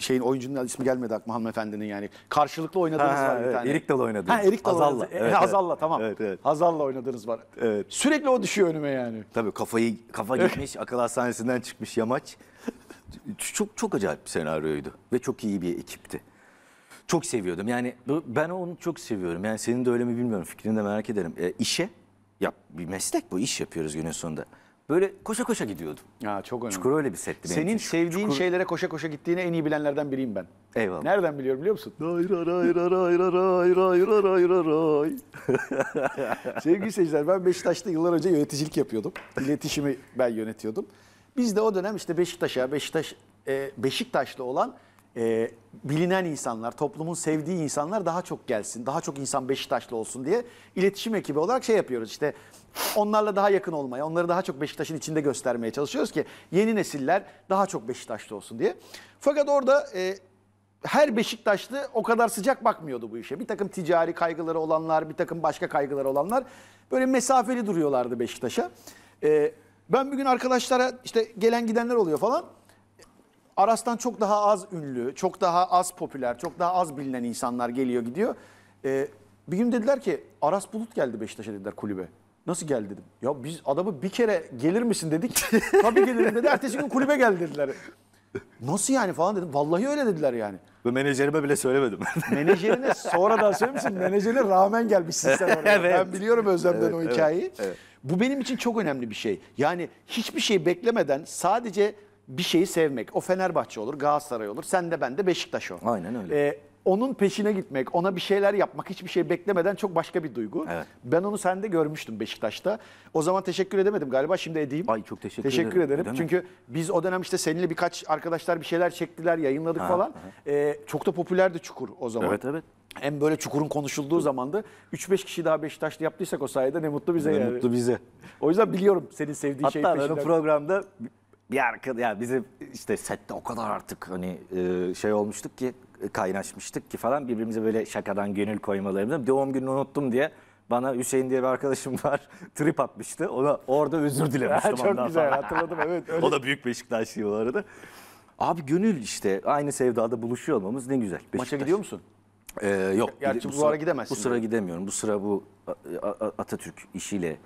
şeyin oyuncunun ismi gelmedi aklıma hanımefendinin yani. Karşılıklı oynadığınız ha, var bir evet. tane. Erik Dal oynadınız. Ha Erik Dal Hazalla Oynadı. Evet, e, Azalla tamam. Evet, evet. Azalla oynadınız var. Evet. Sürekli o düşüyor önüme yani. Tabii kafayı kafa gitmiş akıl hastanesinden çıkmış yamaç. çok çok acayip bir senaryoydu ve çok iyi bir ekipti. Çok seviyordum yani ben onu çok seviyorum. Yani senin de öyle mi bilmiyorum fikrini de merak ederim. E, işe ya bir meslek bu iş yapıyoruz günün sonunda. Böyle koşa koşa gidiyordum. Ya çok önemli. Çukur öyle bir setti benim Senin için. sevdiğin Çukur... şeylere koşa koşa gittiğini en iyi bilenlerden biriyim ben. Eyvallah. Nereden biliyorum biliyor musun? Ray Sevgili seyirciler ben Beşiktaş'ta yıllar önce yöneticilik yapıyordum. İletişimi ben yönetiyordum. Biz de o dönem işte Beşiktaş'a, Beşiktaş, Beşiktaşlı olan e, bilinen insanlar, toplumun sevdiği insanlar daha çok gelsin, daha çok insan Beşiktaşlı olsun diye iletişim ekibi olarak şey yapıyoruz işte Onlarla daha yakın olmaya, onları daha çok Beşiktaş'ın içinde göstermeye çalışıyoruz ki yeni nesiller daha çok Beşiktaşlı olsun diye. Fakat orada e, her Beşiktaşlı o kadar sıcak bakmıyordu bu işe. Bir takım ticari kaygıları olanlar, bir takım başka kaygıları olanlar böyle mesafeli duruyorlardı Beşiktaş'a. E, ben bugün arkadaşlara işte gelen gidenler oluyor falan. Aras'tan çok daha az ünlü, çok daha az popüler, çok daha az bilinen insanlar geliyor gidiyor. Ee, bir gün dediler ki Aras Bulut geldi Beşiktaş'a dediler kulübe. Nasıl gel dedim. Ya biz adamı bir kere gelir misin dedik. Tabii gelirim dedi. Ertesi gün kulübe gel dediler. Nasıl yani falan dedim. Vallahi öyle dediler yani. Ve menajerime bile söylemedim. Menajerine sonradan söylemişsin. Menajerine rağmen gelmişsin sen oraya. evet. Ben biliyorum Özlem'den evet, o hikayeyi. Evet, evet. Bu benim için çok önemli bir şey. Yani hiçbir şey beklemeden sadece bir şeyi sevmek. O Fenerbahçe olur, Galatasaray olur. Sen de ben de Beşiktaş o. Aynen öyle. Ee, onun peşine gitmek, ona bir şeyler yapmak, hiçbir şey beklemeden çok başka bir duygu. Evet. Ben onu sende görmüştüm Beşiktaş'ta. O zaman teşekkür edemedim galiba şimdi edeyim. Ay çok teşekkür, teşekkür ederim. ederim. Çünkü biz o dönem işte seninle birkaç arkadaşlar bir şeyler çektiler, yayınladık ha, falan. Ha. Ee, çok da popülerdi Çukur o zaman. Evet evet. Hem böyle Çukur'un konuşulduğu zamandı 3-5 kişi daha Beşiktaşlı yaptıysak o sayede ne mutlu bize ne yani. mutlu bize. O yüzden biliyorum senin sevdiğin Hatta şeyi peşinden. Hatta programda bir arkadaş, yani bizim işte sette o kadar artık hani e, şey olmuştuk ki kaynaşmıştık ki falan birbirimize böyle şakadan gönül koymalarımızdan. Doğum gününü unuttum diye bana Hüseyin diye bir arkadaşım var trip atmıştı. Ona orada özür dilemiştim. Çok güzel falan. hatırladım evet. Öyle. O da büyük Beşiktaşlı bu arada. Abi gönül işte aynı sevdada buluşuyor olmamız ne güzel. Beşiktaş. Maça gidiyor musun? Ee, yok. Gerçi bu, bu ara gidemezsin. Bu sıra yani. gidemiyorum. Bu sıra bu Atatürk işiyle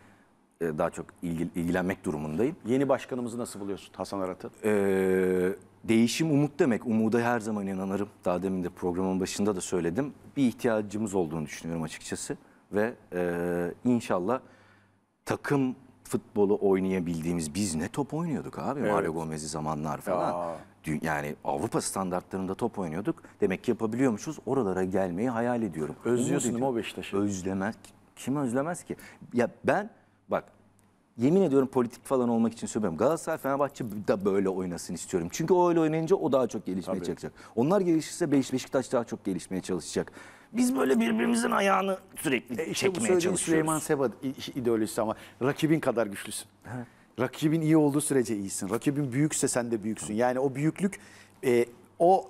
e, daha çok ilgilenmek durumundayım. Yeni başkanımızı nasıl buluyorsun Hasan Arat'ı? Ee, Değişim umut demek. Umuda her zaman inanırım. Daha demin de programın başında da söyledim. Bir ihtiyacımız olduğunu düşünüyorum açıkçası. Ve e, inşallah takım futbolu oynayabildiğimiz biz ne top oynuyorduk abi evet. Mario Gomez'i zamanlar falan. Ya. Yani Avrupa standartlarında top oynuyorduk. Demek ki yapabiliyormuşuz. Oralara gelmeyi hayal ediyorum. Özlüyorsun mu o Beşiktaş'ı? Özlemez. Kim özlemez ki? Ya ben bak yemin ediyorum politik falan olmak için söylemiyorum. Galatasaray Fenerbahçe de böyle oynasın istiyorum. Çünkü o öyle oynayınca o daha çok gelişmeye Tabii. çalışacak. Onlar gelişirse Beşiktaş daha çok gelişmeye çalışacak. Biz böyle birbirimizin ayağını sürekli e işte çekmeye çalışıyoruz. Süleyman Seba ideolojisi ama rakibin kadar güçlüsün. Evet. Rakibin iyi olduğu sürece iyisin. Rakibin büyükse sen de büyüksün. Yani o büyüklük e, o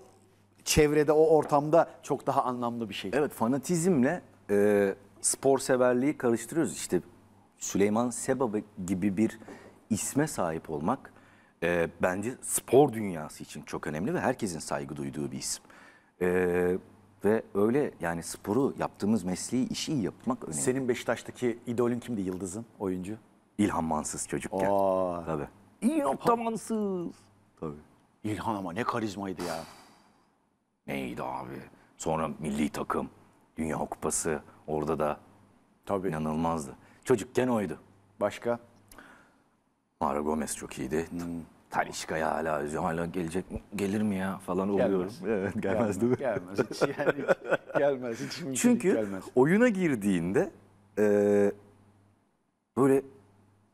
çevrede, o ortamda çok daha anlamlı bir şey. Evet fanatizmle e, spor severliği karıştırıyoruz. İşte Süleyman Seba gibi bir isme sahip olmak e, bence spor dünyası için çok önemli ve herkesin saygı duyduğu bir isim. E, ve öyle yani sporu yaptığımız mesleği işi iyi yapmak önemli. Senin Beşiktaş'taki idolün kimdi yıldızın oyuncu? İlhan Mansız çocukken. Aa. Tabii. İlhan Mansız. Tabii. İlhan ama ne karizmaydı ya. Neydi abi? Sonra milli takım, Dünya Kupası orada da Tabii. inanılmazdı. Çocukken oydu. Başka? Mara Gomez çok iyiydi. Hmm. Talişka'ya hala özlüyorum. Hala gelecek mi? Gelir mi ya falan gelmez. oluyorum. Evet gelmez, gelmez değil mi? Gelmez hiç yani. gelmez hiç Çünkü gelmez. oyuna girdiğinde e, böyle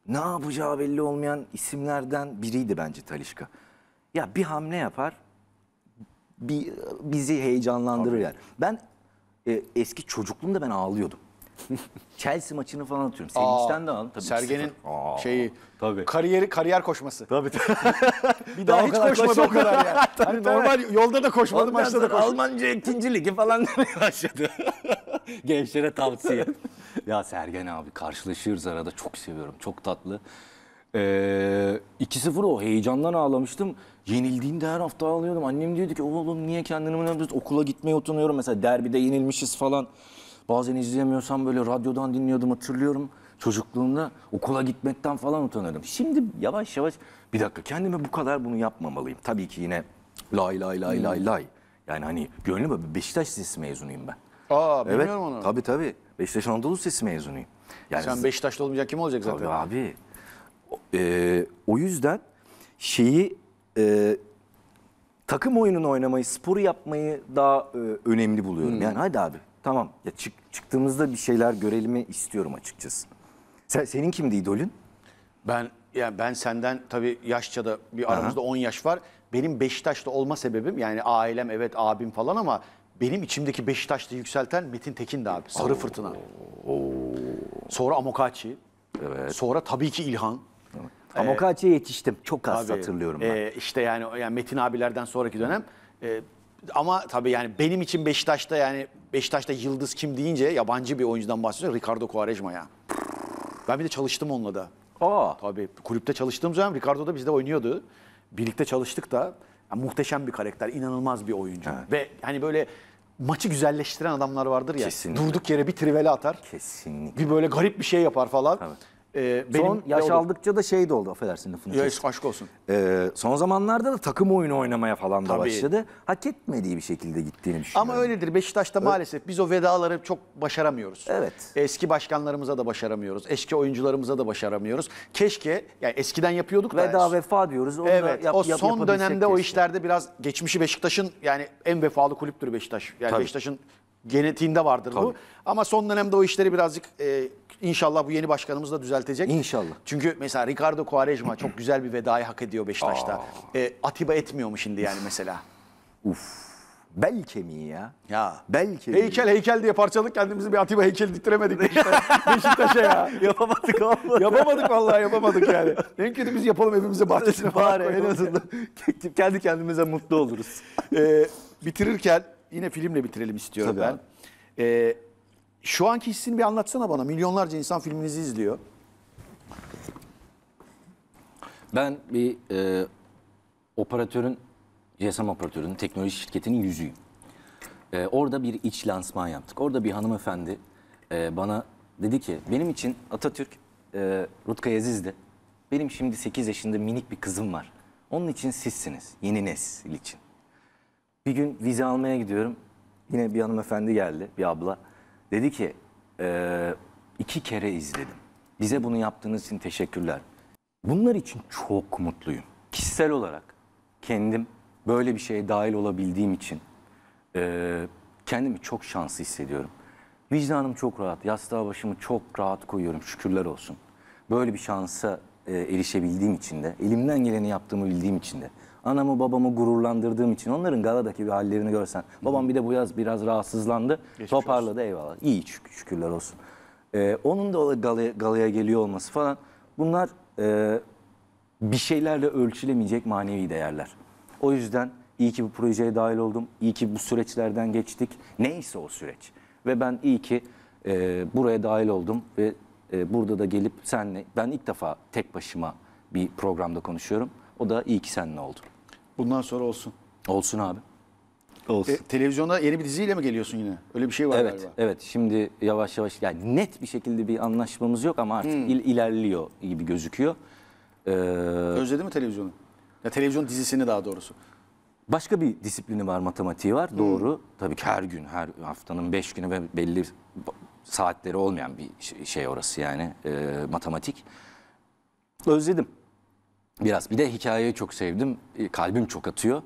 ne yapacağı belli olmayan isimlerden biriydi bence Talişka. Ya bir hamle yapar bir, bizi heyecanlandırır Tabii. yani. Ben e, eski çocukluğumda ben ağlıyordum. Chelsea maçını falan atıyorum. Sevinçten de aldım. Tabii Sergen'in Aa, şeyi tabii. kariyeri kariyer koşması. Tabii tabii. bir daha, daha hiç koşmadı o kadar yani. hani normal yolda da koşmadı, Ondan maçta da koşmadı. Almanca 2. ligi falan demeye başladı. Gençlere tavsiye. ya Sergen abi karşılaşıyoruz arada. Çok seviyorum. Çok tatlı. Ee, 2-0 o heyecandan ağlamıştım. Yenildiğinde her hafta ağlıyordum. Annem diyordu ki oğlum niye kendini mi Okula gitmeye utanıyorum. Mesela derbide yenilmişiz falan. Bazen izleyemiyorsam böyle radyodan dinliyordum hatırlıyorum. Çocukluğumda okula gitmekten falan utanırdım. Şimdi yavaş yavaş bir dakika kendime bu kadar bunu yapmamalıyım. Tabii ki yine lay lay lay lay hmm. lay. Yani hani gönlüm Beşiktaş Lisesi mezunuyum ben. Aa evet, bilmiyorum onu. Tabii tabii. Beşiktaş Anadolu Lisesi mezunuyum. Yani Sen Beşiktaşlı olmayacak kim olacak zaten? Tabii abi. O, e, o yüzden şeyi e, takım oyununu oynamayı, sporu yapmayı daha e, önemli buluyorum. Hmm. Yani hadi abi tamam ya çık, çıktığımızda bir şeyler görelimi istiyorum açıkçası. Sen, senin kimdi idolün? Ben yani ben senden tabii yaşça da bir aramızda Aha. 10 yaş var. Benim Beşiktaş'ta olma sebebim yani ailem evet abim falan ama benim içimdeki Beşiktaş'ta yükselten Metin Tekin'di abi. Sarı Oo. Fırtına. Oo. Sonra Amokachi. Evet. Sonra tabii ki İlhan. Evet. Amokachi'ye yetiştim. Çok az tabii, hatırlıyorum ben. E, işte yani, yani Metin abilerden sonraki dönem. E, ama tabii yani benim için Beşiktaş'ta yani Beşiktaş'ta yıldız kim deyince yabancı bir oyuncudan bahsediyorum. Ricardo Quaresma ya. Ben bir de çalıştım onunla da. Aa. Tabii kulüpte çalıştığım zaman Ricardo da bizde oynuyordu. Birlikte çalıştık da yani muhteşem bir karakter, inanılmaz bir oyuncu. Evet. Ve hani böyle maçı güzelleştiren adamlar vardır ya. Kesinlikle. Durduk yere bir triveli atar. Kesinlikle. Bir böyle garip bir şey yapar falan. Evet. Ee, benim son yaş oldu? aldıkça da şey de oldu affedersin lafını. Yaş aşk olsun. Ee, son zamanlarda da takım oyunu oynamaya falan da Tabii. başladı. Hak etmediği bir şekilde gittiğini düşünüyorum. Ama öyledir Beşiktaş'ta evet. maalesef biz o vedaları çok başaramıyoruz. Evet. Eski başkanlarımıza da başaramıyoruz. Eski oyuncularımıza da başaramıyoruz. Keşke yani eskiden yapıyorduk Veda, da. Veda vefa diyoruz. Onu evet yap, o son yap, dönemde keşke. o işlerde biraz geçmişi Beşiktaş'ın yani en vefalı kulüptür Beşiktaş. Yani Beşiktaş'ın genetiğinde vardır Tabii. bu. Ama son dönemde o işleri birazcık... E, İnşallah bu yeni başkanımız da düzeltecek. İnşallah. Çünkü mesela Ricardo Quaresma çok güzel bir vedayı hak ediyor Beşiktaş'ta. E, Atiba etmiyor mu şimdi yani mesela? Uf. Bel kemiği ya. Ya. Bel kemiği. Heykel heykel diye parçalık kendimizi bir Atiba heykel diktiremedik Beşiktaş'a Beşiktaş'a ya. yapamadık abi. yapamadık vallahi yapamadık yani. En kötü biz yapalım evimize bahçesine. Bari en azından kendi kendimize mutlu oluruz. ee, bitirirken yine filmle bitirelim istiyorum Tabii ben. Abi. E, şu anki hissini bir anlatsana bana. Milyonlarca insan filminizi izliyor. Ben bir e, operatörün, GSM operatörünün, teknoloji şirketinin yüzüyüm. E, orada bir iç lansman yaptık. Orada bir hanımefendi e, bana dedi ki benim için Atatürk e, Rutkay Aziz'di. Benim şimdi 8 yaşında minik bir kızım var. Onun için sizsiniz. Yeni nesil için. Bir gün vize almaya gidiyorum. Yine bir hanımefendi geldi, bir abla. Dedi ki e, iki kere izledim. Bize bunu yaptığınız için teşekkürler. Bunlar için çok mutluyum. Kişisel olarak kendim böyle bir şeye dahil olabildiğim için e, kendimi çok şanslı hissediyorum. Vicdanım çok rahat, yastığa başımı çok rahat koyuyorum şükürler olsun. Böyle bir şansa e, erişebildiğim için de, elimden geleni yaptığımı bildiğim için de Anamı babamı gururlandırdığım için onların Gala'daki bir hallerini görsen. Babam bir de bu yaz biraz rahatsızlandı. Geçmiş toparladı olsun. eyvallah. İyi şük şükürler olsun. Ee, onun da Gala'ya Gala'ya geliyor olması falan. Bunlar e, bir şeylerle ölçülemeyecek manevi değerler. O yüzden iyi ki bu projeye dahil oldum. İyi ki bu süreçlerden geçtik. Neyse o süreç. Ve ben iyi ki e, buraya dahil oldum ve e, burada da gelip senle ben ilk defa tek başıma bir programda konuşuyorum. O da iyi ki senle oldu. Bundan sonra olsun. Olsun abi. Olsun. E, televizyonda yeni bir diziyle mi geliyorsun yine? Öyle bir şey var evet, galiba. Evet, şimdi yavaş yavaş yani net bir şekilde bir anlaşmamız yok ama artık hmm. il, ilerliyor gibi gözüküyor. Ee, Özledi mi televizyonu? Ya televizyon dizisini daha doğrusu. Başka bir disiplini var, matematiği var. Hmm. Doğru. Tabii ki her gün, her haftanın beş günü ve belli saatleri olmayan bir şey orası yani e, matematik. Özledim. Biraz. Bir de hikayeyi çok sevdim. E, kalbim çok atıyor.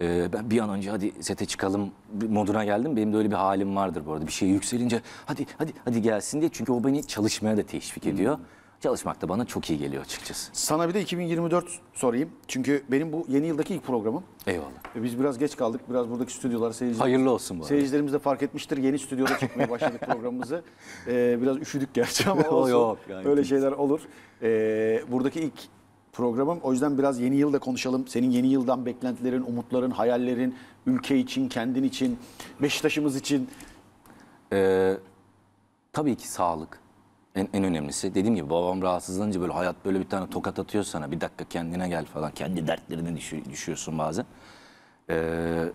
E, ben bir an önce hadi sete çıkalım moduna geldim. Benim de öyle bir halim vardır bu arada. Bir şey yükselince hadi hadi hadi gelsin diye. Çünkü o beni çalışmaya da teşvik ediyor. Hmm. Çalışmak da bana çok iyi geliyor açıkçası. Sana bir de 2024 sorayım. Çünkü benim bu yeni yıldaki ilk programım. Eyvallah. E, biz biraz geç kaldık. Biraz buradaki stüdyolar seyirciler. Hayırlı olsun bu arada. Seyircilerimiz de fark etmiştir. Yeni stüdyoda çıkmaya başladık programımızı. E, biraz üşüdük gerçi ama olsun. Yok, yani. Öyle şeyler olur. E, buradaki ilk programım. O yüzden biraz yeni yılda konuşalım. Senin yeni yıldan beklentilerin, umutların, hayallerin, ülke için, kendin için, Beşiktaş'ımız için. Ee, tabii ki sağlık. En, en önemlisi dediğim gibi babam rahatsızlanınca böyle hayat böyle bir tane tokat atıyor sana. Bir dakika kendine gel falan. Kendi dertlerine düşü, düşüyorsun bazen. Ee,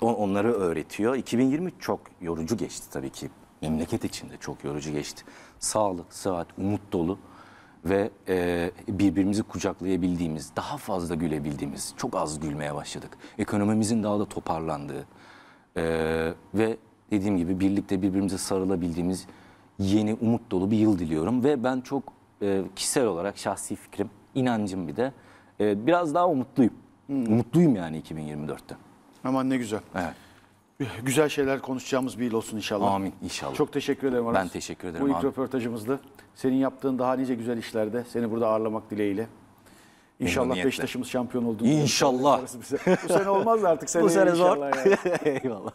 on, onları öğretiyor. 2020 çok yorucu geçti tabii ki. Memleket içinde çok yorucu geçti. Sağlık, sıhhat, umut dolu ve e, birbirimizi kucaklayabildiğimiz, daha fazla gülebildiğimiz, çok az gülmeye başladık. Ekonomimizin daha da toparlandığı e, ve dediğim gibi birlikte birbirimize sarılabildiğimiz yeni umut dolu bir yıl diliyorum. Ve ben çok e, kişisel olarak şahsi fikrim, inancım bir de e, biraz daha umutluyum. Hmm. Umutluyum yani 2024'te. Aman ne güzel. Evet güzel şeyler konuşacağımız bir yıl olsun inşallah. Amin inşallah. Çok teşekkür ederim Aras. Ben teşekkür ederim Bu ilk abi. röportajımızdı. Senin yaptığın daha nice güzel işlerde seni burada ağırlamak dileğiyle. İnşallah Beşiktaş'ımız şampiyon olduğunu. İnşallah. Bu sene olmaz artık. Seneye Bu sene zor. Eyvallah.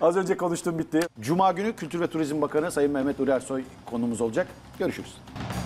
Az önce konuştum bitti. Cuma günü Kültür ve Turizm Bakanı Sayın Mehmet Uri Ersoy konumuz olacak. Görüşürüz.